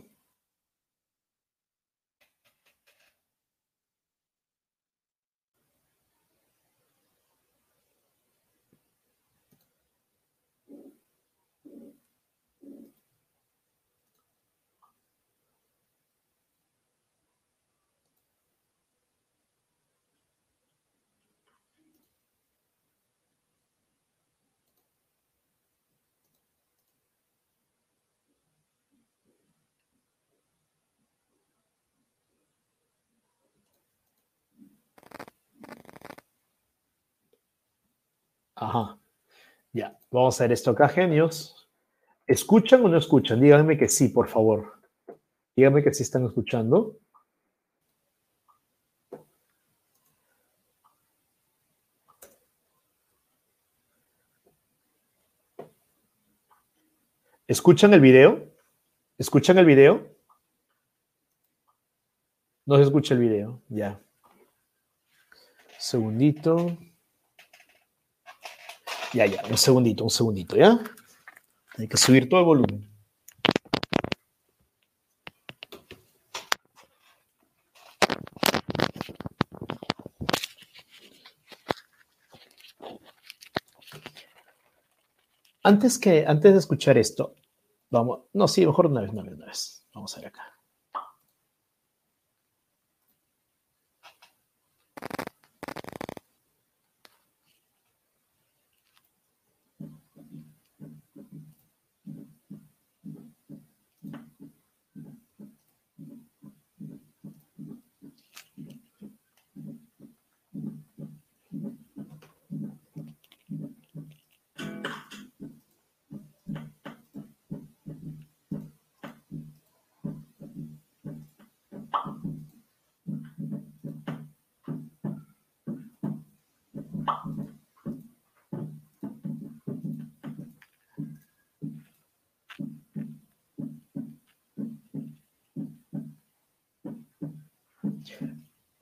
Speaker 1: Ajá. Ya, vamos a ver esto acá, genios. ¿Escuchan o no escuchan? Díganme que sí, por favor. Díganme que sí están escuchando. ¿Escuchan el video? ¿Escuchan el video? No se escucha el video, ya. Segundito. Ya, ya, un segundito, un segundito, ¿ya? Hay que subir todo el volumen. Antes que, antes de escuchar esto, vamos, no, sí, mejor una vez, una vez, una vez. Vamos a ver acá.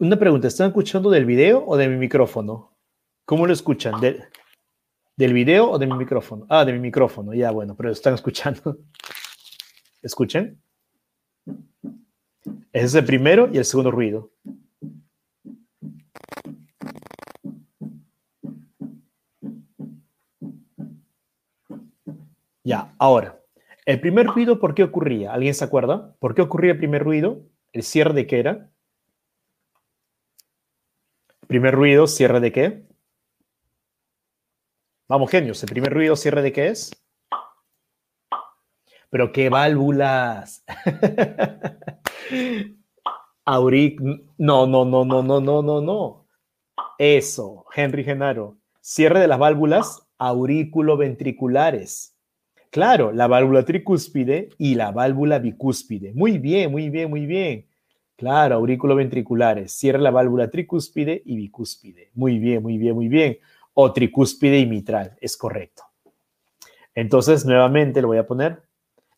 Speaker 1: Una pregunta, ¿están escuchando del video o de mi micrófono? ¿Cómo lo escuchan? ¿Del, video o de mi micrófono? Ah, de mi micrófono, ya bueno, pero están escuchando. <laughs> ¿Escuchen? Ese es el primero y el segundo ruido. Ya, ahora, el primer ruido, ¿por qué ocurría? ¿Alguien se acuerda? ¿Por qué ocurría el primer ruido? ¿El cierre de qué era? Primer ruido, cierre de qué. Vamos, genios. El primer ruido, cierre de qué es. Pero qué válvulas. <laughs> Auric. No, no, no, no, no, no, no, no. Eso, Henry Genaro. Cierre de las válvulas auriculoventriculares. Claro, la válvula tricúspide y la válvula bicúspide. Muy bien, muy bien, muy bien. Claro, ventriculares. Cierra la válvula tricúspide y bicúspide. Muy bien, muy bien, muy bien. O tricúspide y mitral, es correcto. Entonces, nuevamente lo voy a poner.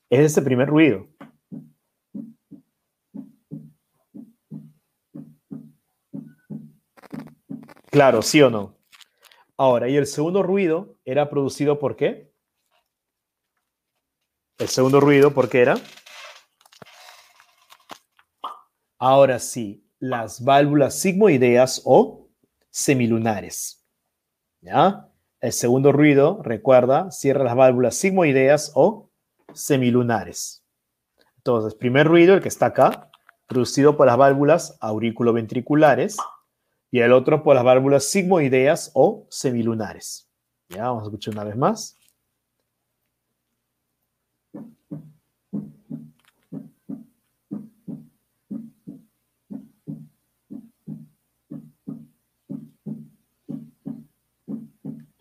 Speaker 1: Es este primer ruido. Claro, sí o no. Ahora, y el segundo ruido era producido por qué? El segundo ruido, ¿por qué era? Ahora sí, las válvulas sigmoideas o semilunares. ¿Ya? El segundo ruido, recuerda, cierra las válvulas sigmoideas o semilunares. Entonces, primer ruido, el que está acá, producido por las válvulas auriculoventriculares y el otro por las válvulas sigmoideas o semilunares. Ya, vamos a escuchar una vez más.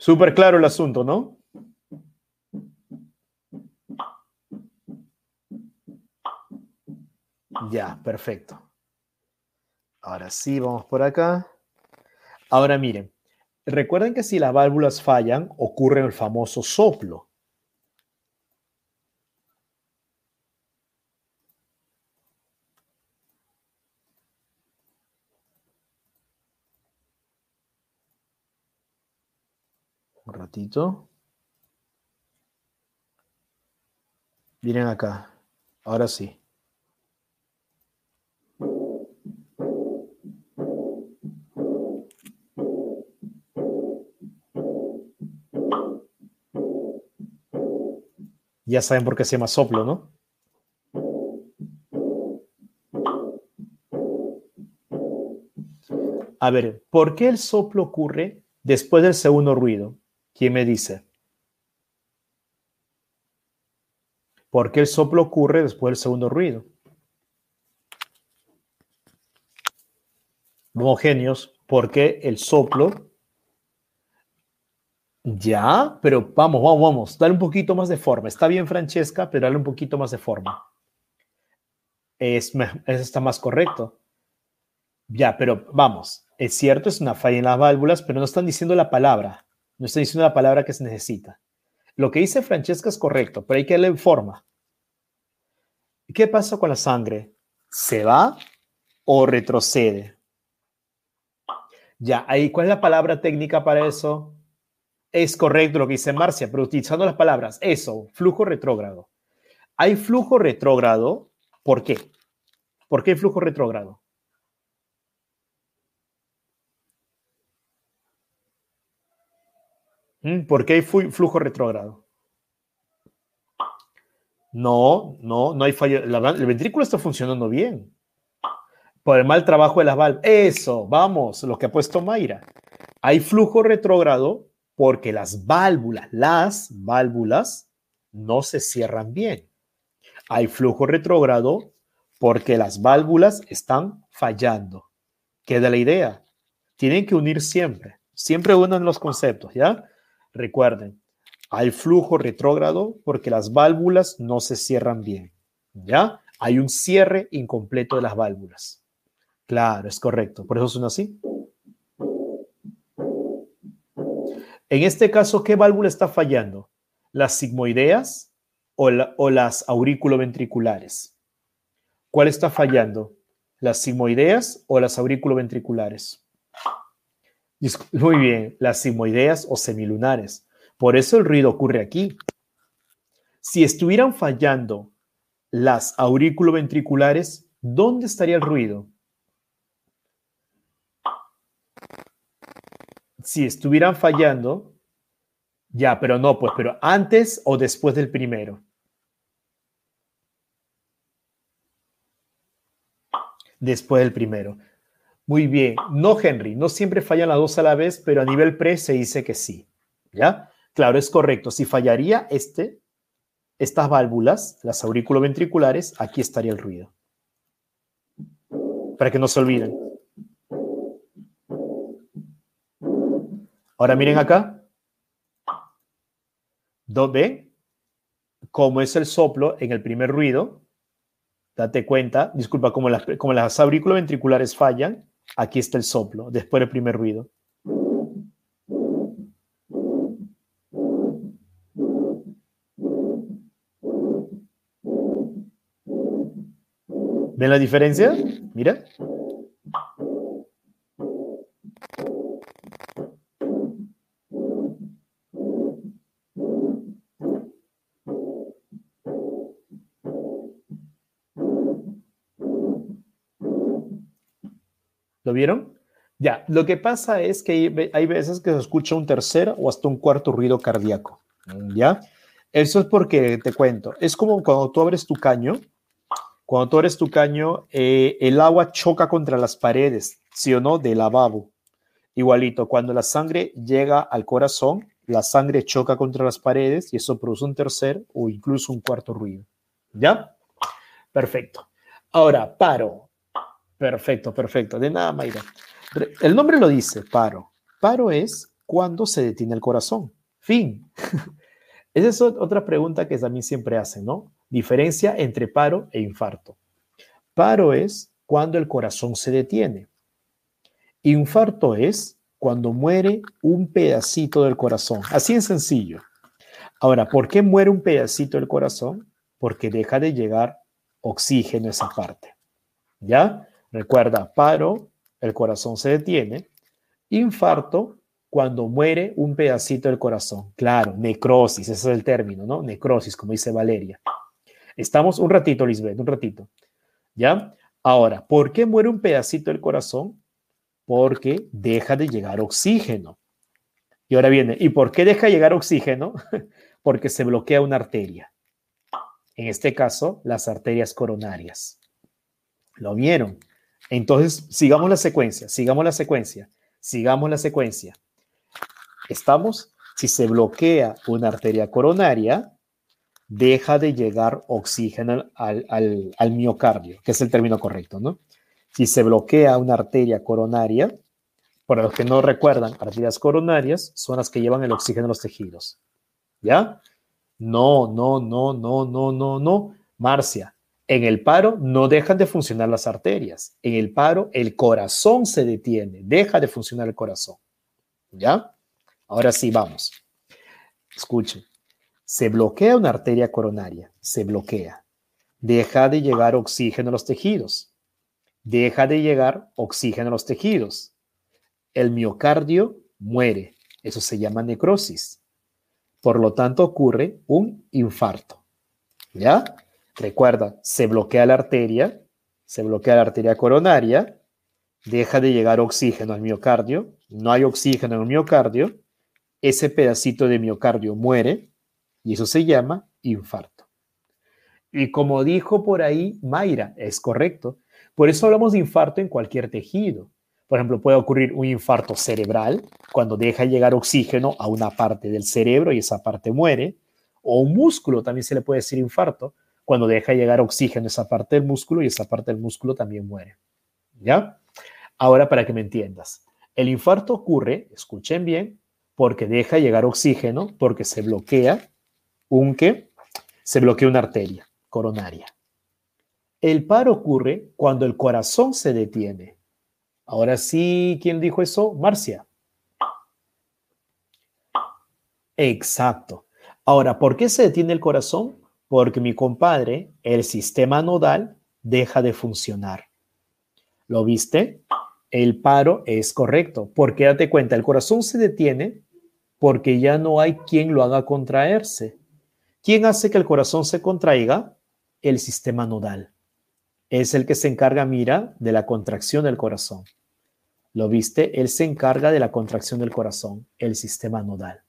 Speaker 1: Súper claro el asunto, ¿no? Ya, perfecto. Ahora sí, vamos por acá. Ahora miren, recuerden que si las válvulas fallan, ocurre el famoso soplo. Miren acá. Ahora sí. Ya saben por qué se llama soplo, ¿no? A ver, ¿por qué el soplo ocurre después del segundo ruido? ¿Quién me dice? ¿Por qué el soplo ocurre después del segundo ruido. ¿Por qué el soplo ya, pero vamos, vamos, vamos. Dale un poquito más de forma. Está bien, Francesca, pero dale un poquito más de forma. Es, eso está más correcto. Ya, pero vamos. Es cierto, es una falla en las válvulas, pero no están diciendo la palabra. No estoy diciendo la palabra que se necesita. Lo que dice Francesca es correcto, pero hay que darle forma. ¿Qué pasa con la sangre? ¿Se va o retrocede? Ya, ahí, ¿cuál es la palabra técnica para eso? Es correcto lo que dice Marcia, pero utilizando las palabras, eso, flujo retrógrado. Hay flujo retrógrado, ¿por qué? ¿Por qué flujo retrógrado? Mm, ¿Por qué hay flujo retrógrado? No, no, no hay fallo. el ventrículo está funcionando bien. Por el mal trabajo de las válvulas. Eso, vamos, lo que ha puesto Mayra. Hay flujo retrógrado porque las válvulas, las válvulas no se cierran bien. Hay flujo retrógrado porque las válvulas están fallando. Queda la idea. Tienen que unir siempre. Siempre unan los conceptos, ¿ya? Recuerden, hay flujo retrógrado porque las válvulas no se cierran bien. ¿Ya? Hay un cierre incompleto de las válvulas. Claro, es correcto. Por eso son así. En este caso, ¿qué válvula está fallando? ¿Las sigmoideas o, las auriculoventriculares? ¿Cuál está fallando? ¿Las sigmoideas o las auriculoventriculares? Muy bien, las simoideas o semilunares. Por eso el ruido ocurre aquí. Si estuvieran fallando las auriculoventriculares, ¿dónde estaría el ruido? Si estuvieran fallando, ya, pero no, pues, pero antes o después del primero. Después del primero. Muy bien. No, Henry, no siempre fallan las dos a la vez, pero a nivel pre se dice que sí. ¿Ya? Claro, es correcto. Si fallaría este, estas válvulas, las auriculoventriculares, aquí estaría el ruido. Para que no se olviden. Ahora miren acá. ¿Ven? Cómo es el soplo en el primer ruido. Date cuenta, disculpa, como las, como las fallan, Aquí está el soplo, después del primer ruido. ¿Ven la diferencia? Mira. lo que pasa es que hay veces que se escucha un tercer o hasta un cuarto ruido cardíaco, ¿ya? Eso es porque, te cuento, es como cuando tú abres tu caño, cuando tú abres tu caño, eh, el agua choca contra las paredes, sí o no, del lavabo. Igualito, cuando la sangre llega al corazón, la sangre choca contra las paredes y eso produce un tercer o incluso un cuarto ruido, ¿ya? Perfecto. Ahora, paro. Perfecto, perfecto. De nada, Mayra. El nombre lo dice, paro. Paro es cuando se detiene el corazón. Fin. <laughs> Esa es otra pregunta que también siempre hacen, ¿no? Diferencia entre paro e infarto. Paro es cuando el corazón se detiene. Infarto es cuando muere un pedacito del corazón. Así en sencillo. Ahora, ¿por qué muere un pedacito del corazón? Porque deja de llegar oxígeno a esa parte. ¿Ya? Recuerda, paro, el corazón se detiene. Infarto, cuando muere un pedacito del corazón. Claro, necrosis, ese es el término, ¿no? Necrosis, como dice Valeria. Estamos un ratito, Lisbeth, un ratito. ¿Ya? Ahora, ¿por qué muere un pedacito del corazón? Porque deja de llegar oxígeno. Y ahora viene, ¿y por qué deja de llegar oxígeno? <laughs> Porque se bloquea una arteria. En este caso, las arterias coronarias. Lo vieron. Entonces, sigamos la secuencia, sigamos la secuencia, sigamos la secuencia. Estamos, si se bloquea una arteria coronaria, deja de llegar oxígeno al, miocardio, que es el término correcto, ¿no? Si se bloquea una arteria coronaria, para los que no recuerdan, arterias coronarias son las que llevan el oxígeno a los tejidos. ¿Ya? No, no, no, no, no, no, no. Marcia, en el paro no dejan de funcionar las arterias. En el paro el corazón se detiene, deja de funcionar el corazón. ¿Ya? Ahora sí, vamos. Escuchen. Se bloquea una arteria coronaria, se bloquea. Deja de llegar oxígeno a los tejidos. Deja de llegar oxígeno a los tejidos. El miocardio muere. Eso se llama necrosis. Por lo tanto, ocurre un infarto. ¿Ya? Recuerda, se bloquea la arteria, se bloquea la arteria coronaria, deja de llegar oxígeno al miocardio, no hay oxígeno en el miocardio, ese pedacito de miocardio muere y eso se llama infarto. Y como dijo por ahí Mayra, es correcto. Por eso hablamos de infarto en cualquier tejido. Por ejemplo, puede ocurrir un infarto cerebral cuando deja llegar oxígeno a una parte del cerebro y esa parte muere. O un músculo también se le puede decir infarto cuando deja llegar oxígeno esa parte del músculo y esa parte del músculo también muere. ¿Ya? Ahora para que me entiendas, el infarto ocurre, escuchen bien, porque deja llegar oxígeno, porque se bloquea un que se bloquea una arteria coronaria. El paro ocurre cuando el corazón se detiene. Ahora sí, ¿quién dijo eso? Marcia. Exacto. Ahora, ¿por qué se detiene el corazón? porque mi compadre, el sistema nodal deja de funcionar. ¿Lo viste? El paro es correcto, porque date cuenta, el corazón se detiene porque ya no hay quien lo haga contraerse. ¿Quién hace que el corazón se contraiga? El sistema nodal. Es el que se encarga, mira, de la contracción del corazón. ¿Lo viste? Él se encarga de la contracción del corazón, el sistema nodal.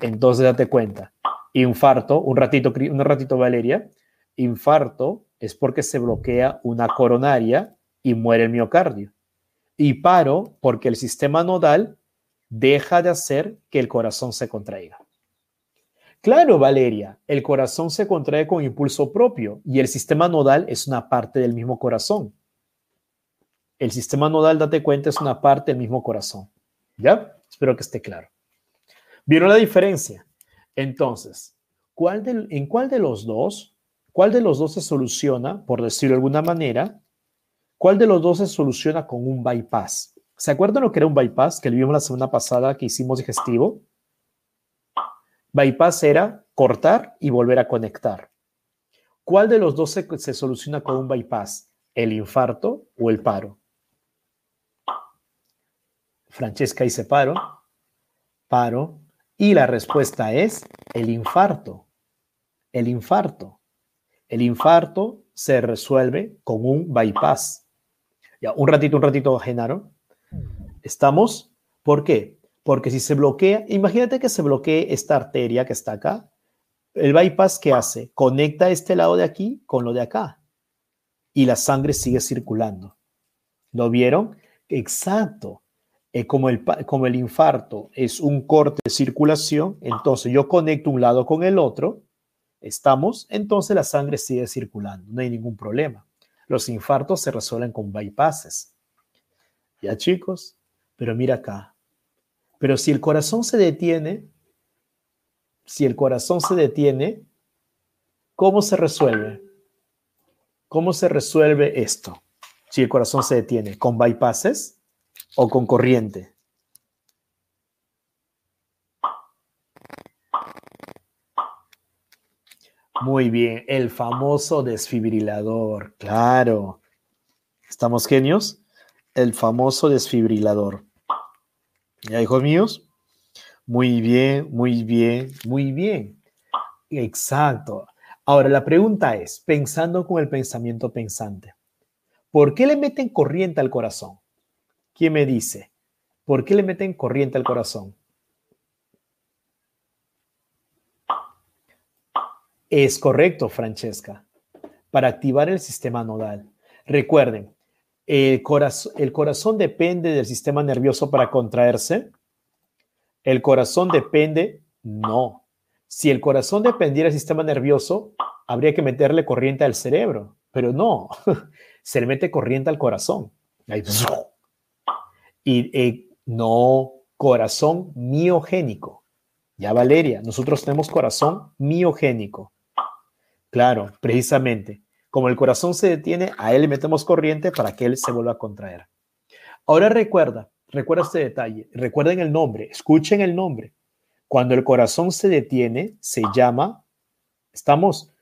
Speaker 1: Entonces date cuenta, Infarto, un ratito, un ratito Valeria, infarto es porque se bloquea una coronaria y muere el miocardio. Y paro porque el sistema nodal deja de hacer que el corazón se contraiga. Claro, Valeria, el corazón se contrae con impulso propio y el sistema nodal es una parte del mismo corazón. El sistema nodal, date cuenta, es una parte del mismo corazón. ¿Ya? Espero que esté claro. ¿Vieron la diferencia? Entonces, ¿en cuál de los dos? ¿Cuál de los dos se soluciona, por decirlo de alguna manera? ¿Cuál de los dos se soluciona con un bypass? ¿Se acuerdan lo que era un bypass que vimos la semana pasada que hicimos digestivo? Bypass era cortar y volver a conectar. ¿Cuál de los dos se, se soluciona con un bypass? ¿El infarto o el paro? Francesca dice paro. Paro. Y la respuesta es el infarto. El infarto. El infarto se resuelve con un bypass. Ya, un ratito, un ratito, Genaro. ¿Estamos? ¿Por qué? Porque si se bloquea, imagínate que se bloquee esta arteria que está acá. El bypass, ¿qué hace? Conecta este lado de aquí con lo de acá. Y la sangre sigue circulando. ¿Lo vieron? Exacto. Eh, como, el, como el infarto es un corte de circulación, ah. entonces yo conecto un lado con el otro, estamos, entonces la sangre sigue circulando, no hay ningún problema. Los infartos se resuelven con bypasses. Ya chicos, pero mira acá. Pero si el corazón se detiene, si el corazón se detiene, ¿cómo se resuelve? ¿Cómo se resuelve esto? Si el corazón se detiene, ¿con bypasses? o con corriente? Muy bien, el famoso desfibrilador, claro. ¿Estamos genios? El famoso desfibrilador. ¿Ya, hijos míos? Muy bien, muy bien, muy bien. Exacto. Ahora, la pregunta es, pensando con el pensamiento pensante, ¿por qué le meten corriente al corazón? ¿Quién me dice? ¿Por qué le meten corriente al corazón? Es correcto, Francesca, para activar el sistema nodal. Recuerden, el, el corazón depende del sistema nervioso para contraerse. El corazón depende, no. Si el corazón dependiera del sistema nervioso, habría que meterle corriente al cerebro, pero no, <laughs> se le mete corriente al corazón. Ahí, y eh, no corazón miogénico. Ya Valeria, nosotros tenemos corazón miogénico. Claro, precisamente. Como el corazón se detiene, a él le metemos corriente para que él se vuelva a contraer. Ahora recuerda, recuerda este detalle, recuerden el nombre, escuchen el nombre. Cuando el corazón se detiene, se llama, estamos,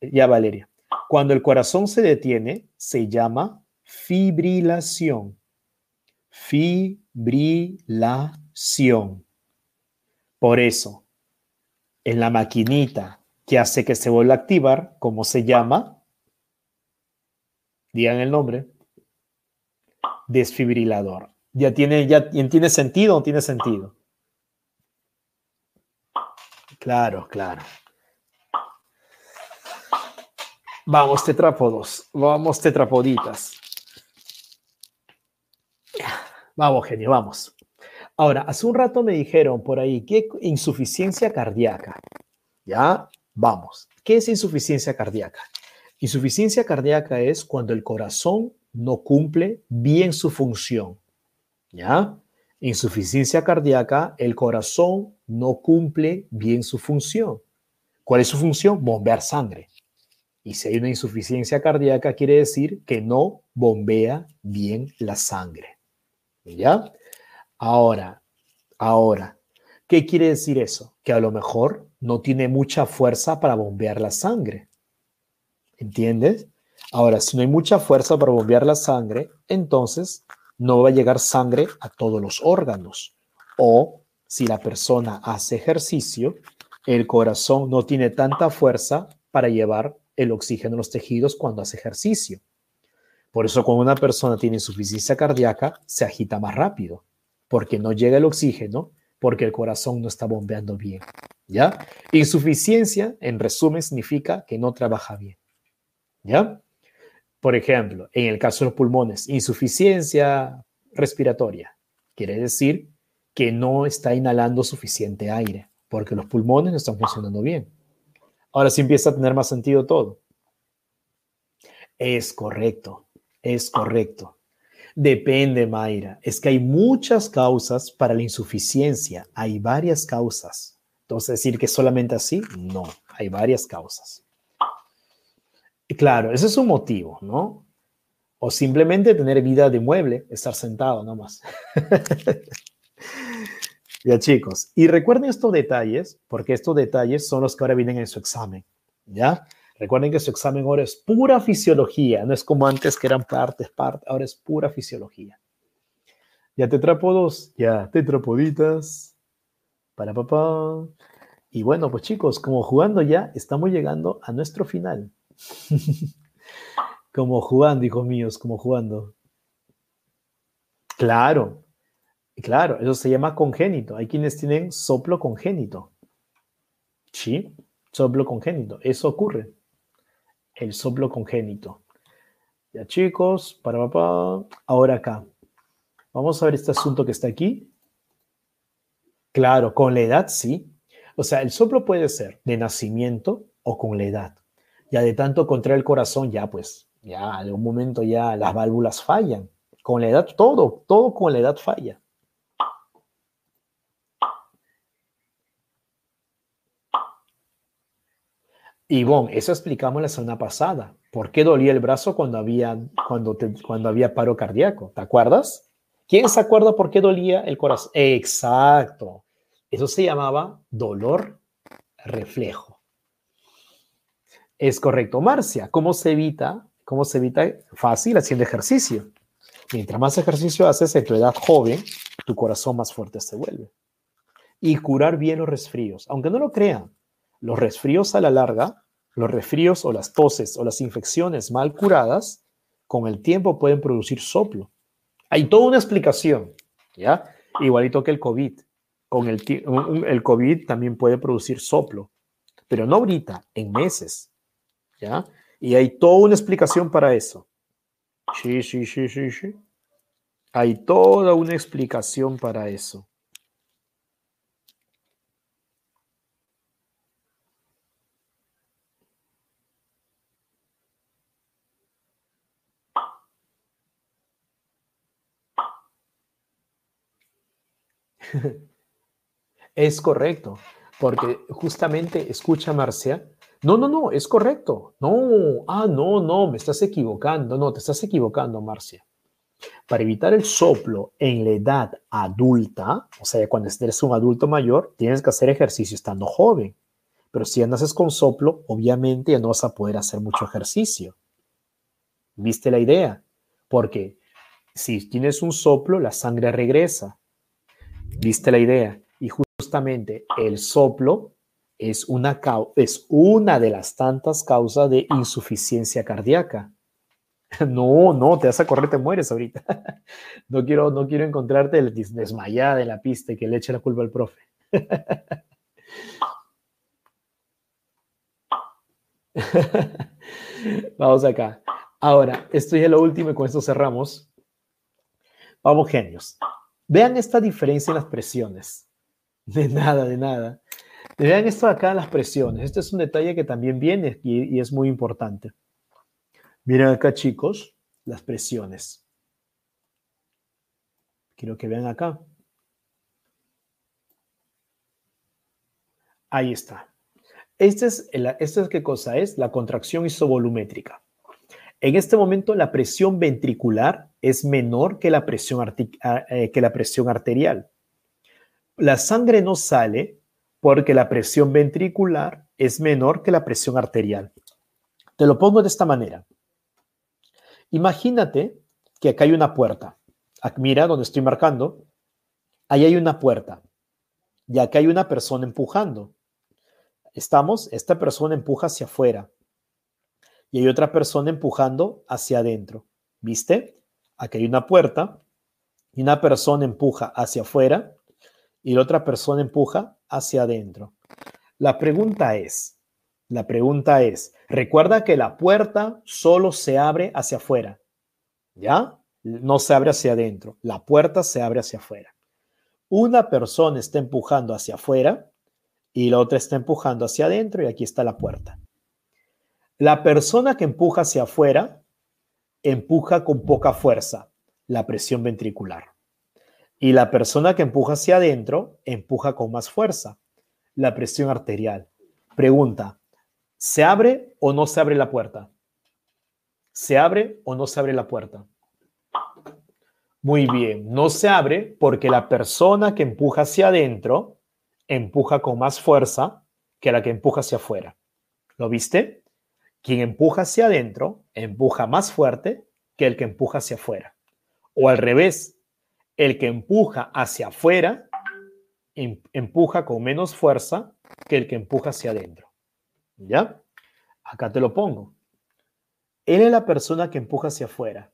Speaker 1: ya Valeria, cuando el corazón se detiene, se llama fibrilación fibrilación. Por eso, en la maquinita que hace que se vuelva a activar, ¿cómo se llama? Digan el nombre. Desfibrilador. ¿Ya tiene, ya, ¿tiene sentido o tiene sentido? Claro, claro. Vamos, tetrápodos. Vamos, tetrapoditas. Vamos, genio, vamos. Ahora, hace un rato me dijeron por ahí que insuficiencia cardíaca. Ya, vamos. ¿Qué es insuficiencia cardíaca? Insuficiencia cardíaca es cuando el corazón no cumple bien su función. ¿Ya? Insuficiencia cardíaca, el corazón no cumple bien su función. ¿Cuál es su función? Bombear sangre. Y si hay una insuficiencia cardíaca, quiere decir que no bombea bien la sangre. ¿Ya? Ahora, ahora, ¿qué quiere decir eso? Que a lo mejor no tiene mucha fuerza para bombear la sangre. ¿Entiendes? Ahora, si no hay mucha fuerza para bombear la sangre, entonces no va a llegar sangre a todos los órganos. O si la persona hace ejercicio, el corazón no tiene tanta fuerza para llevar el oxígeno a los tejidos cuando hace ejercicio. Por eso cuando una persona tiene insuficiencia cardíaca, se agita más rápido, porque no llega el oxígeno, porque el corazón no está bombeando bien. ¿Ya? Insuficiencia, en resumen, significa que no trabaja bien. ¿Ya? Por ejemplo, en el caso de los pulmones, insuficiencia respiratoria. Quiere decir que no está inhalando suficiente aire, porque los pulmones no están funcionando bien. Ahora sí empieza a tener más sentido todo. Es correcto. Es correcto. Depende, Mayra. Es que hay muchas causas para la insuficiencia. Hay varias causas. Entonces, decir que solamente así, no. Hay varias causas. Y claro, ese es un motivo, ¿no? O simplemente tener vida de mueble, estar sentado nomás. <laughs> ya, chicos. Y recuerden estos detalles, porque estos detalles son los que ahora vienen en su examen. ¿Ya? Recuerden que su examen ahora es pura fisiología, no es como antes que eran partes, partes, ahora es pura fisiología. Ya tetrapodos, ya tetrapoditas, para papá. Y bueno, pues chicos, como jugando ya, estamos llegando a nuestro final. <laughs> como jugando, hijos míos, como jugando. Claro, claro, eso se llama congénito. Hay quienes tienen soplo congénito. Sí, soplo congénito, eso ocurre el soplo congénito. Ya chicos, para papá, ahora acá. Vamos a ver este asunto que está aquí. Claro, con la edad sí. O sea, el soplo puede ser de nacimiento o con la edad. Ya de tanto contra el corazón, ya pues, ya en algún momento ya las válvulas fallan. Con la edad todo, todo con la edad falla. Y, bueno, eso explicamos la semana pasada. ¿Por qué dolía el brazo cuando había, cuando cuando había paro cardíaco? ¿Te acuerdas? ¿Quién se acuerda por qué dolía el corazón? Exacto. Eso se llamaba dolor reflejo. Es correcto, Marcia. ¿Cómo se evita? ¿Cómo se evita? Fácil, haciendo ejercicio. Mientras más ejercicio haces en tu edad joven, tu corazón más fuerte se vuelve. Y curar bien los resfríos. Aunque no lo crean, los resfríos a la larga, los resfríos o las toses o las infecciones mal curadas, con el tiempo pueden producir soplo. Hay toda una explicación, ¿ya? Igualito que el COVID. Con el, el COVID también puede producir soplo, pero no ahorita, en meses, ¿ya? Y hay toda una explicación para eso. Sí, sí, sí, sí, sí. Hay toda una explicación para eso. <laughs> Es correcto, porque justamente, escucha Marcia, no, no, no, es correcto. No, ah, no, no, me estás equivocando. No, te estás equivocando, Marcia. Para evitar el soplo en la edad adulta, o sea, cuando eres un adulto mayor, tienes que hacer ejercicio estando joven. Pero si andas con soplo, obviamente ya no vas a poder hacer mucho ejercicio. ¿Viste la idea? Porque si tienes un soplo, la sangre regresa. ¿Viste la idea? Y justamente el soplo es una, es una de las tantas causas de insuficiencia cardíaca. <laughs> No, no, te vas a correr, te mueres ahorita. <laughs> No quiero, no quiero encontrarte desmayada en la pista y que le eche la culpa al profe. <laughs> Vamos acá. Ahora, estoy ya es lo último y con esto cerramos. Vamos, genios. Vean esta diferencia en las presiones. De nada, de nada. Vean esto acá, las presiones. Este es un detalle que también viene y, es muy importante. Miren acá, chicos, las presiones. Quiero que vean acá. Ahí está. Este es, esta es qué cosa es, la contracción isovolumétrica. En este momento la presión ventricular es menor que la presión, eh, que la presión arterial. La sangre no sale porque la presión ventricular es menor que la presión arterial. Te lo pongo de esta manera. Imagínate que acá hay una puerta. Ah, mira donde estoy marcando. Ahí hay una puerta. Y acá hay una persona empujando. Estamos, esta persona empuja hacia afuera y hay otra persona empujando hacia adentro. ¿Viste? Aquí hay una puerta y una persona empuja hacia afuera y la otra persona empuja hacia adentro. La pregunta es, la pregunta es, recuerda que la puerta solo se abre hacia afuera, ¿ya? No se abre hacia adentro, la puerta se abre hacia afuera. Una persona está empujando hacia afuera y la otra está empujando hacia adentro y aquí está la puerta. La persona que empuja hacia afuera empuja con poca fuerza, la presión ventricular. Y la persona que empuja hacia adentro empuja con más fuerza, la presión arterial. Pregunta, ¿se abre o no se abre la puerta? ¿Se abre o no se abre la puerta? Muy bien, no se abre porque la persona que empuja hacia adentro empuja con más fuerza que la que empuja hacia afuera. ¿Lo viste? Quien empuja hacia adentro empuja más fuerte que el que empuja hacia afuera. O al revés, el que empuja hacia afuera em, empuja con menos fuerza que el que empuja hacia adentro. ¿Ya? Acá te lo pongo. Él es la persona que empuja hacia afuera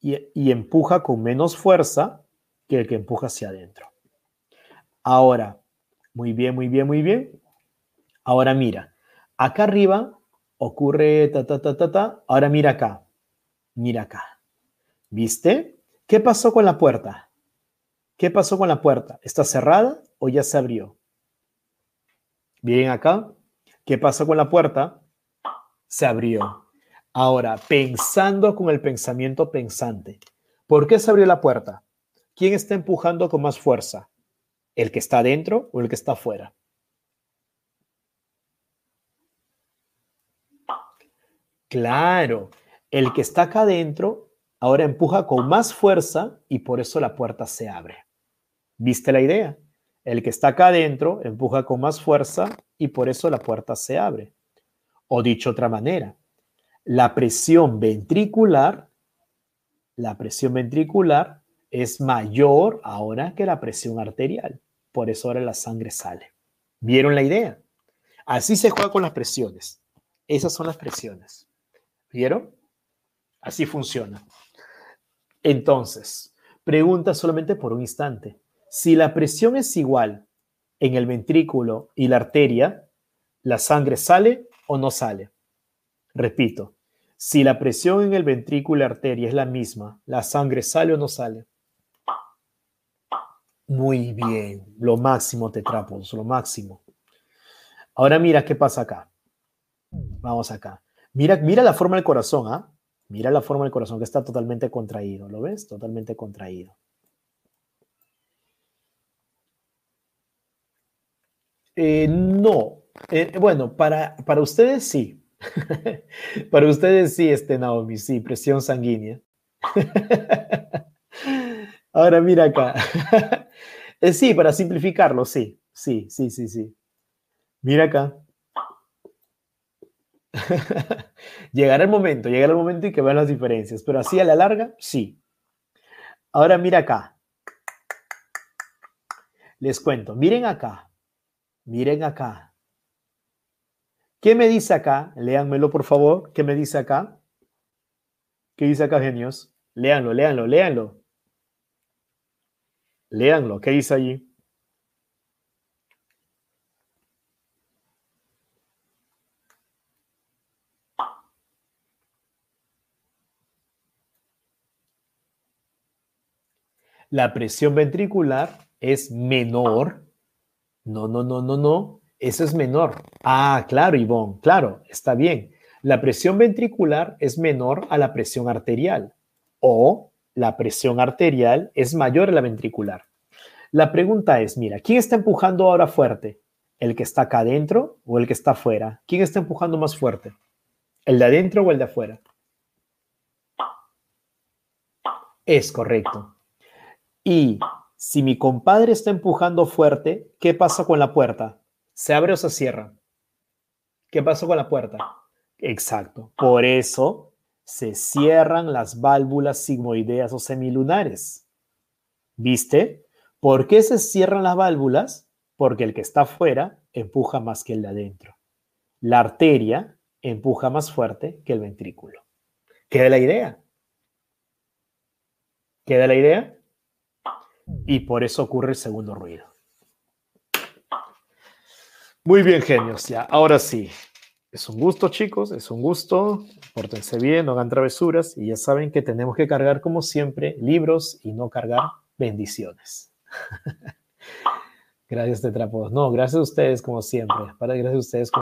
Speaker 1: y, empuja con menos fuerza que el que empuja hacia adentro. Ahora, muy bien, muy bien, muy bien. Ahora mira, acá arriba ocurre ta, ta, ta, ta, ta. Ahora mira acá, mira acá. ¿Viste? ¿Qué pasó con la puerta? ¿Qué pasó con la puerta? ¿Está cerrada o ya se abrió? Bien acá. ¿Qué pasó con la puerta? Se abrió. Ahora, pensando con el pensamiento pensante. ¿Por qué se abrió la puerta? ¿Quién está empujando con más fuerza? ¿El que está adentro o el que está afuera? Claro, el que está acá adentro ahora empuja con más fuerza y por eso la puerta se abre. ¿Viste la idea? El que está acá adentro empuja con más fuerza y por eso la puerta se abre. O dicho otra manera, la presión ventricular, la presión ventricular es mayor ahora que la presión arterial. Por eso ahora la sangre sale. ¿Vieron la idea? Así se juega con las presiones. Esas son las presiones. ¿Vieron? Así funciona. Entonces, pregunta solamente por un instante. Si la presión es igual en el ventrículo y la arteria, ¿la sangre sale o no sale? Repito, si la presión en el ventrículo y la arteria es la misma, ¿la sangre sale o no sale? Muy bien, lo máximo tetrapos, lo máximo. Ahora mira qué pasa acá. Vamos acá. Mira, la forma del corazón, ¿ah? Mira la forma del corazón que está totalmente contraído, ¿lo ves? Totalmente contraído. Eh, no, eh, bueno, para, para ustedes sí. <laughs> para ustedes sí, este Naomi, sí, presión sanguínea. <laughs> Ahora mira acá. <laughs> Eh, sí, para simplificarlo, sí, sí, sí, sí, sí. Mira acá. <laughs> llegará el momento, llegará el momento y que vean las diferencias, pero así a la larga, sí. Ahora mira acá. Les cuento, miren acá, miren acá. ¿Qué me dice acá? Léanmelo, por favor. ¿Qué me dice acá? ¿Qué dice acá, genios? Léanlo, léanlo, léanlo. Léanlo, ¿qué dice allí? la presión ventricular es menor. No, no, no, no, no. Eso es menor. Ah, claro, Ivonne, claro, está bien. La presión ventricular es menor a la presión arterial o la presión arterial es mayor a la ventricular. La pregunta es, mira, ¿quién está empujando ahora fuerte? ¿El que está acá adentro o el que está afuera? ¿Quién está empujando más fuerte? ¿El de adentro o el de afuera? Es correcto. Y si mi compadre está empujando fuerte, ¿qué pasa con la puerta? ¿Se abre o se cierra? ¿Qué pasa con la puerta? Exacto. Por eso se cierran las válvulas sigmoideas o semilunares. ¿Viste? ¿Por qué se cierran las válvulas? Porque el que está afuera empuja más que el de adentro. La arteria empuja más fuerte que el ventrículo. ¿Queda la idea? ¿Queda la idea? y por eso ocurre el segundo ruido. Muy bien, genios. Ya, ahora sí. Es un gusto, chicos, es un gusto. Pórtense bien, no hagan travesuras y ya saben que tenemos que cargar, como siempre, libros y no cargar bendiciones. <laughs> gracias, Tetrapodos. No, gracias a ustedes, como siempre. Para, gracias a ustedes, como